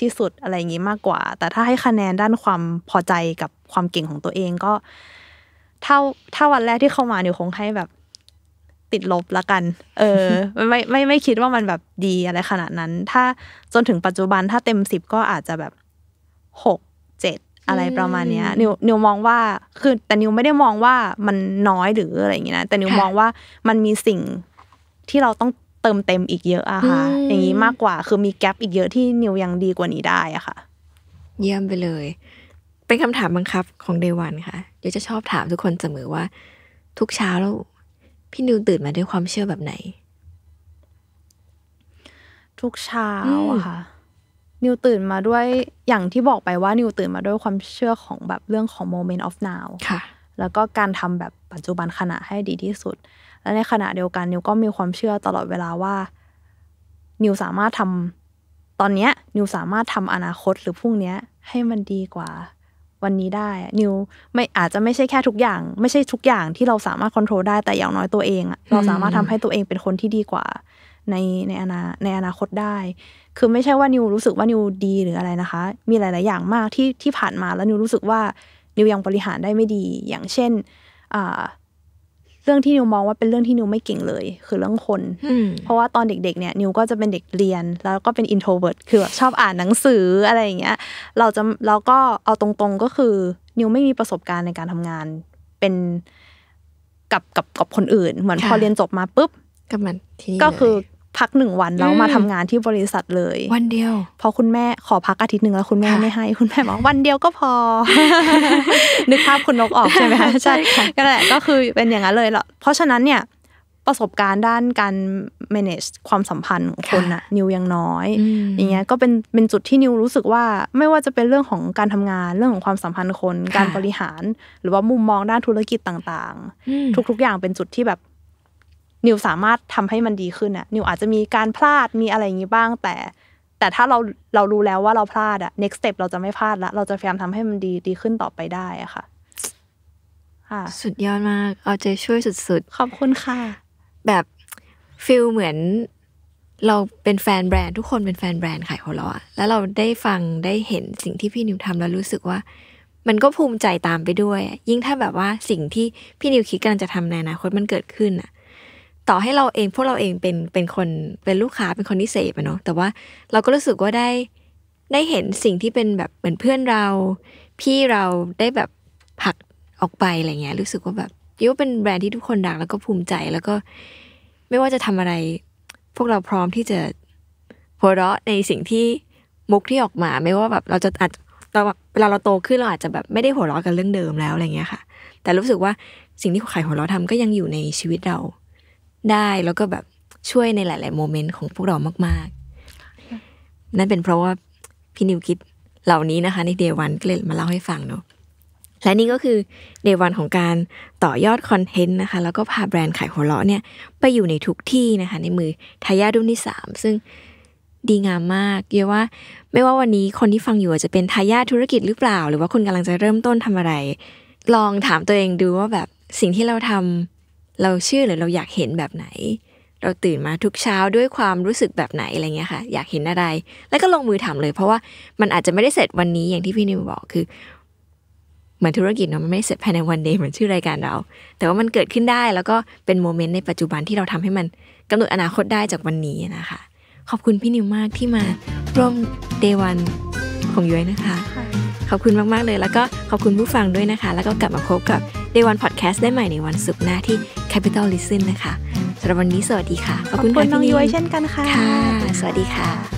ที่สุดอะไรอย่างงี้มากกว่า แต่ถ้าให้คะแนนด้านความพอใจกับความเก่งของตัวเองก็ เท่าถ้าวันแรกที่เข้ามาเนี่ยคงให้แบบ ติดลบละกัน เออไม่ไม่ไม่คิดว่ามันแบบดีอะไรขนาดนั้น ถ้าจนถึงปัจจุบันถ้าเต็มสิบก็อาจจะแบบหกอะไรประมาณเนี้ยนิวนิวมองว่า คือแต่นิวไม่ได้มองว่ามันน้อยหรืออะไรอย่างเงี้ยนะแต่นิวมองว่ามันมีสิ่งที่เราต้องเติมเต็มอีกเยอะอะค่ะ อย่างนี้มากกว่าคือมีแกลบอีกเยอะ ที่นิวยังดีกว่านี้ได้อะค่ะ เยี่ยมไปเลย เป็นคำถามบังคับของเดวันค่ะเดี๋ยวจะชอบถามทุกคนเสมอว่า ทุกเช้าแล้วพี่นิวตื่นมาด้วยความเชื่อแบบไหน ทุกเช้าอะค่ะนิวตื่นมาด้วยอย่างที่บอกไปว่านิวตื่นมาด้วยความเชื่อของแบบเรื่องของ moment of now ค่ะ แล้วก็การทำแบบปัจจุบันขณะให้ดีที่สุด และในขณะเดียวกันนิวก็มีความเชื่อตลอดเวลาว่า นิวสามารถทำตอนเนี้ยนิวสามารถทำอนาคตหรือพรุ่งนี้ให้มันดีกว่า วันนี้ได้นิวไม่อาจจะไม่ใช่แค่ทุกอย่างไม่ใช่ทุกอย่างที่เราสามารถควบคุมได้แต่อย่างน้อยตัวเองอะเราสามารถทำให้ตัวเองเป็นคนที่ดีกว่าในในอนาในอนาคตได้ คือไม่ใช่ว่า นิวรู้สึกว่านิวดีหรืออะไรนะคะ มีหลายๆ อย่างมากที่ที่ผ่านมาแล้วนิวรู้สึกว่านิวยังบริหารได้ไม่ดีอย่างเช่นอ่าเรื่องที่นิวมองว่าเป็นเรื่องที่นิวไม่เก่งเลยคือเรื่องคนเพราะว่าตอนเด็ก ๆ เนี่ย นิวก็จะเป็นเด็กเรียน แล้วก็เป็นอินโทรเวิร์ตคือแบบชอบอ่านหนังสืออะไรอย่างเงี้ย เราจะเราก็เอาตรงๆ ก็คือนิวไม่มีประสบการณ์ในการทำงานเป็น กับกับกับคนอื่นเหมือนพอเรียนจบมาปุ๊บก็มันก็คือพักหนึ่งวันแล้วมาทำงานที่บริษัทเลย วันเดียว พอคุณแม่ขอพักอาทิตย์หนึ่งแล้วคุณแม่ไม่ให้ คุณแม่บอกวันเดียวก็พอนึกภาพคุณนกออกใช่ไหมใช่ก็แหละก็คือเป็นอย่างนั้นเลยแหละเพราะฉะนั้นเนี่ยประสบการณ์ด้านการ manage ความสัมพันธ์ของคนอะนิวยังน้อยอย่างเงี้ยก็เป็นเป็นจุดที่นิวรู้สึกว่าไม่ว่าจะเป็นเรื่องของการทำงานเรื่องของความสัมพันธ์คน การบริหารหรือว่ามุมมองด้านธุรกิจต่างๆ ทุก ๆอย่างเป็นจุดที่แบบนิวสามารถทำให้มันดีขึ้นอะนิวอาจจะมีการพลาดมีอะไรอย่างนี้บ้างแต่ แต่ถ้าเราเรารู้แล้วว่าเราพลาดอะ next step เราจะไม่พลาดละเราจะพยายามทำให้มันดีดีขึ้นต่อไปได้อะค่ะ สุดยอดมาก เอาใจช่วยสุดๆ ขอบคุณค่ะ แบบฟิลเหมือนเราเป็นแฟนแบรนด์ทุกคนเป็นแฟนแบรนด์ขายของเราอะแล้วเราได้ฟังได้เห็นสิ่งที่พี่นิวทำแล้วรู้สึกว่า มันก็ภูมิใจตามไปด้วย ยิ่งถ้าแบบว่าสิ่งที่พี่นิวคิดกำลังจะทำในอนาคตมันเกิดขึ้นอะต่อให้เราเองพวกเราเองเป็นเป็นคนเป็นลูกค้าเป็นคนที่เสพอะเนาะแต่ว่าเราก็รู้สึกว่าได้ได้เห็นสิ่งที่เป็นแบบเหมือนเพื่อนเราพี่เราได้แบบผักออกไปอะไรเงี้ยรู้สึกว่าแบบยิ่ว่าเป็นแบรนด์ที่ทุกคนดังแล้วก็ภูมิใจแล้วก็ไม่ว่าจะทำอะไร พวกเราพร้อมที่จะหัวเราะในสิ่งที่มุกที่ออกมา ไม่ว่าแบบเราจะอาจเราเวลาเราโตขึ้นเราอาจจะแบบไม่ได้หัวเราะกันเรื่องเดิมแล้วอะไรเงี้ยค่ะ แต่รู้สึกว่าสิ่งที่ขายหัวเราะทำก็ยังอยู่ในชีวิตเราได้แล้วก็แบบช่วยในหลาย ๆโมเมนต์ ของพวกเรามาก ๆ นั่นเป็นเพราะว่า พี่นิวคิดเหล่านี้นะคะ ในเดวันก็เลยมาเล่าให้ฟังเนาะและนี่ก็คือเดวันของการต่อยอดคอนเทนต์นะคะ แล้วก็พาแบรนด์ขายหัวเราะเนี่ย ไปอยู่ในทุกที่นะคะ ในมือทายาทรุ่นที่ 3 ซึ่งดีงามมาก เยอะว่าไม่ว่าวันนี้คนที่ฟังอยู่จะเป็นทายาทธุรกิจหรือเปล่า หรือว่าคุณกำลังจะเริ่มต้นทำอะไร ลองถามตัวเองดูว่าแบบสิ่งที่เราทำเราเชื่อหรือเราอยากเห็นแบบไหน เราตื่นมาทุกเช้าด้วยความรู้สึกแบบไหนอะไรเงี้ยค่ะ อยากเห็นอะไร แล้วก็ลงมือทำเลย เพราะว่ามันอาจจะไม่ได้เสร็จวันนี้อย่างที่พี่นิวบอกคือ เหมือนธุรกิจเนาะมันไม่เสร็จภายในวันเดย์เหมือนชื่อรายการเราแต่ว่ามันเกิดขึ้นได้แล้วก็เป็นโมเมนต์ในปัจจุบันที่เราทำให้มันกำหนดอนาคตได้จากวันนี้นะคะ ขอบคุณพี่นิวมากที่มาร่วมเดวันของย้อยนะคะขอบคุณมากๆเลยแล้วก็ขอบคุณผู้ฟังด้วยนะคะ แล้วก็กลับมาพบกับเดวันพอดแคสต์ได้ใหม่ในวันศุกร์หน้าที่ Capital Listen นะคะ สำหรับวันนี้สวัสดีค่ะ ขอบคุณน้องยุ้ยเช่นกันค่ะ สวัสดีค่ะ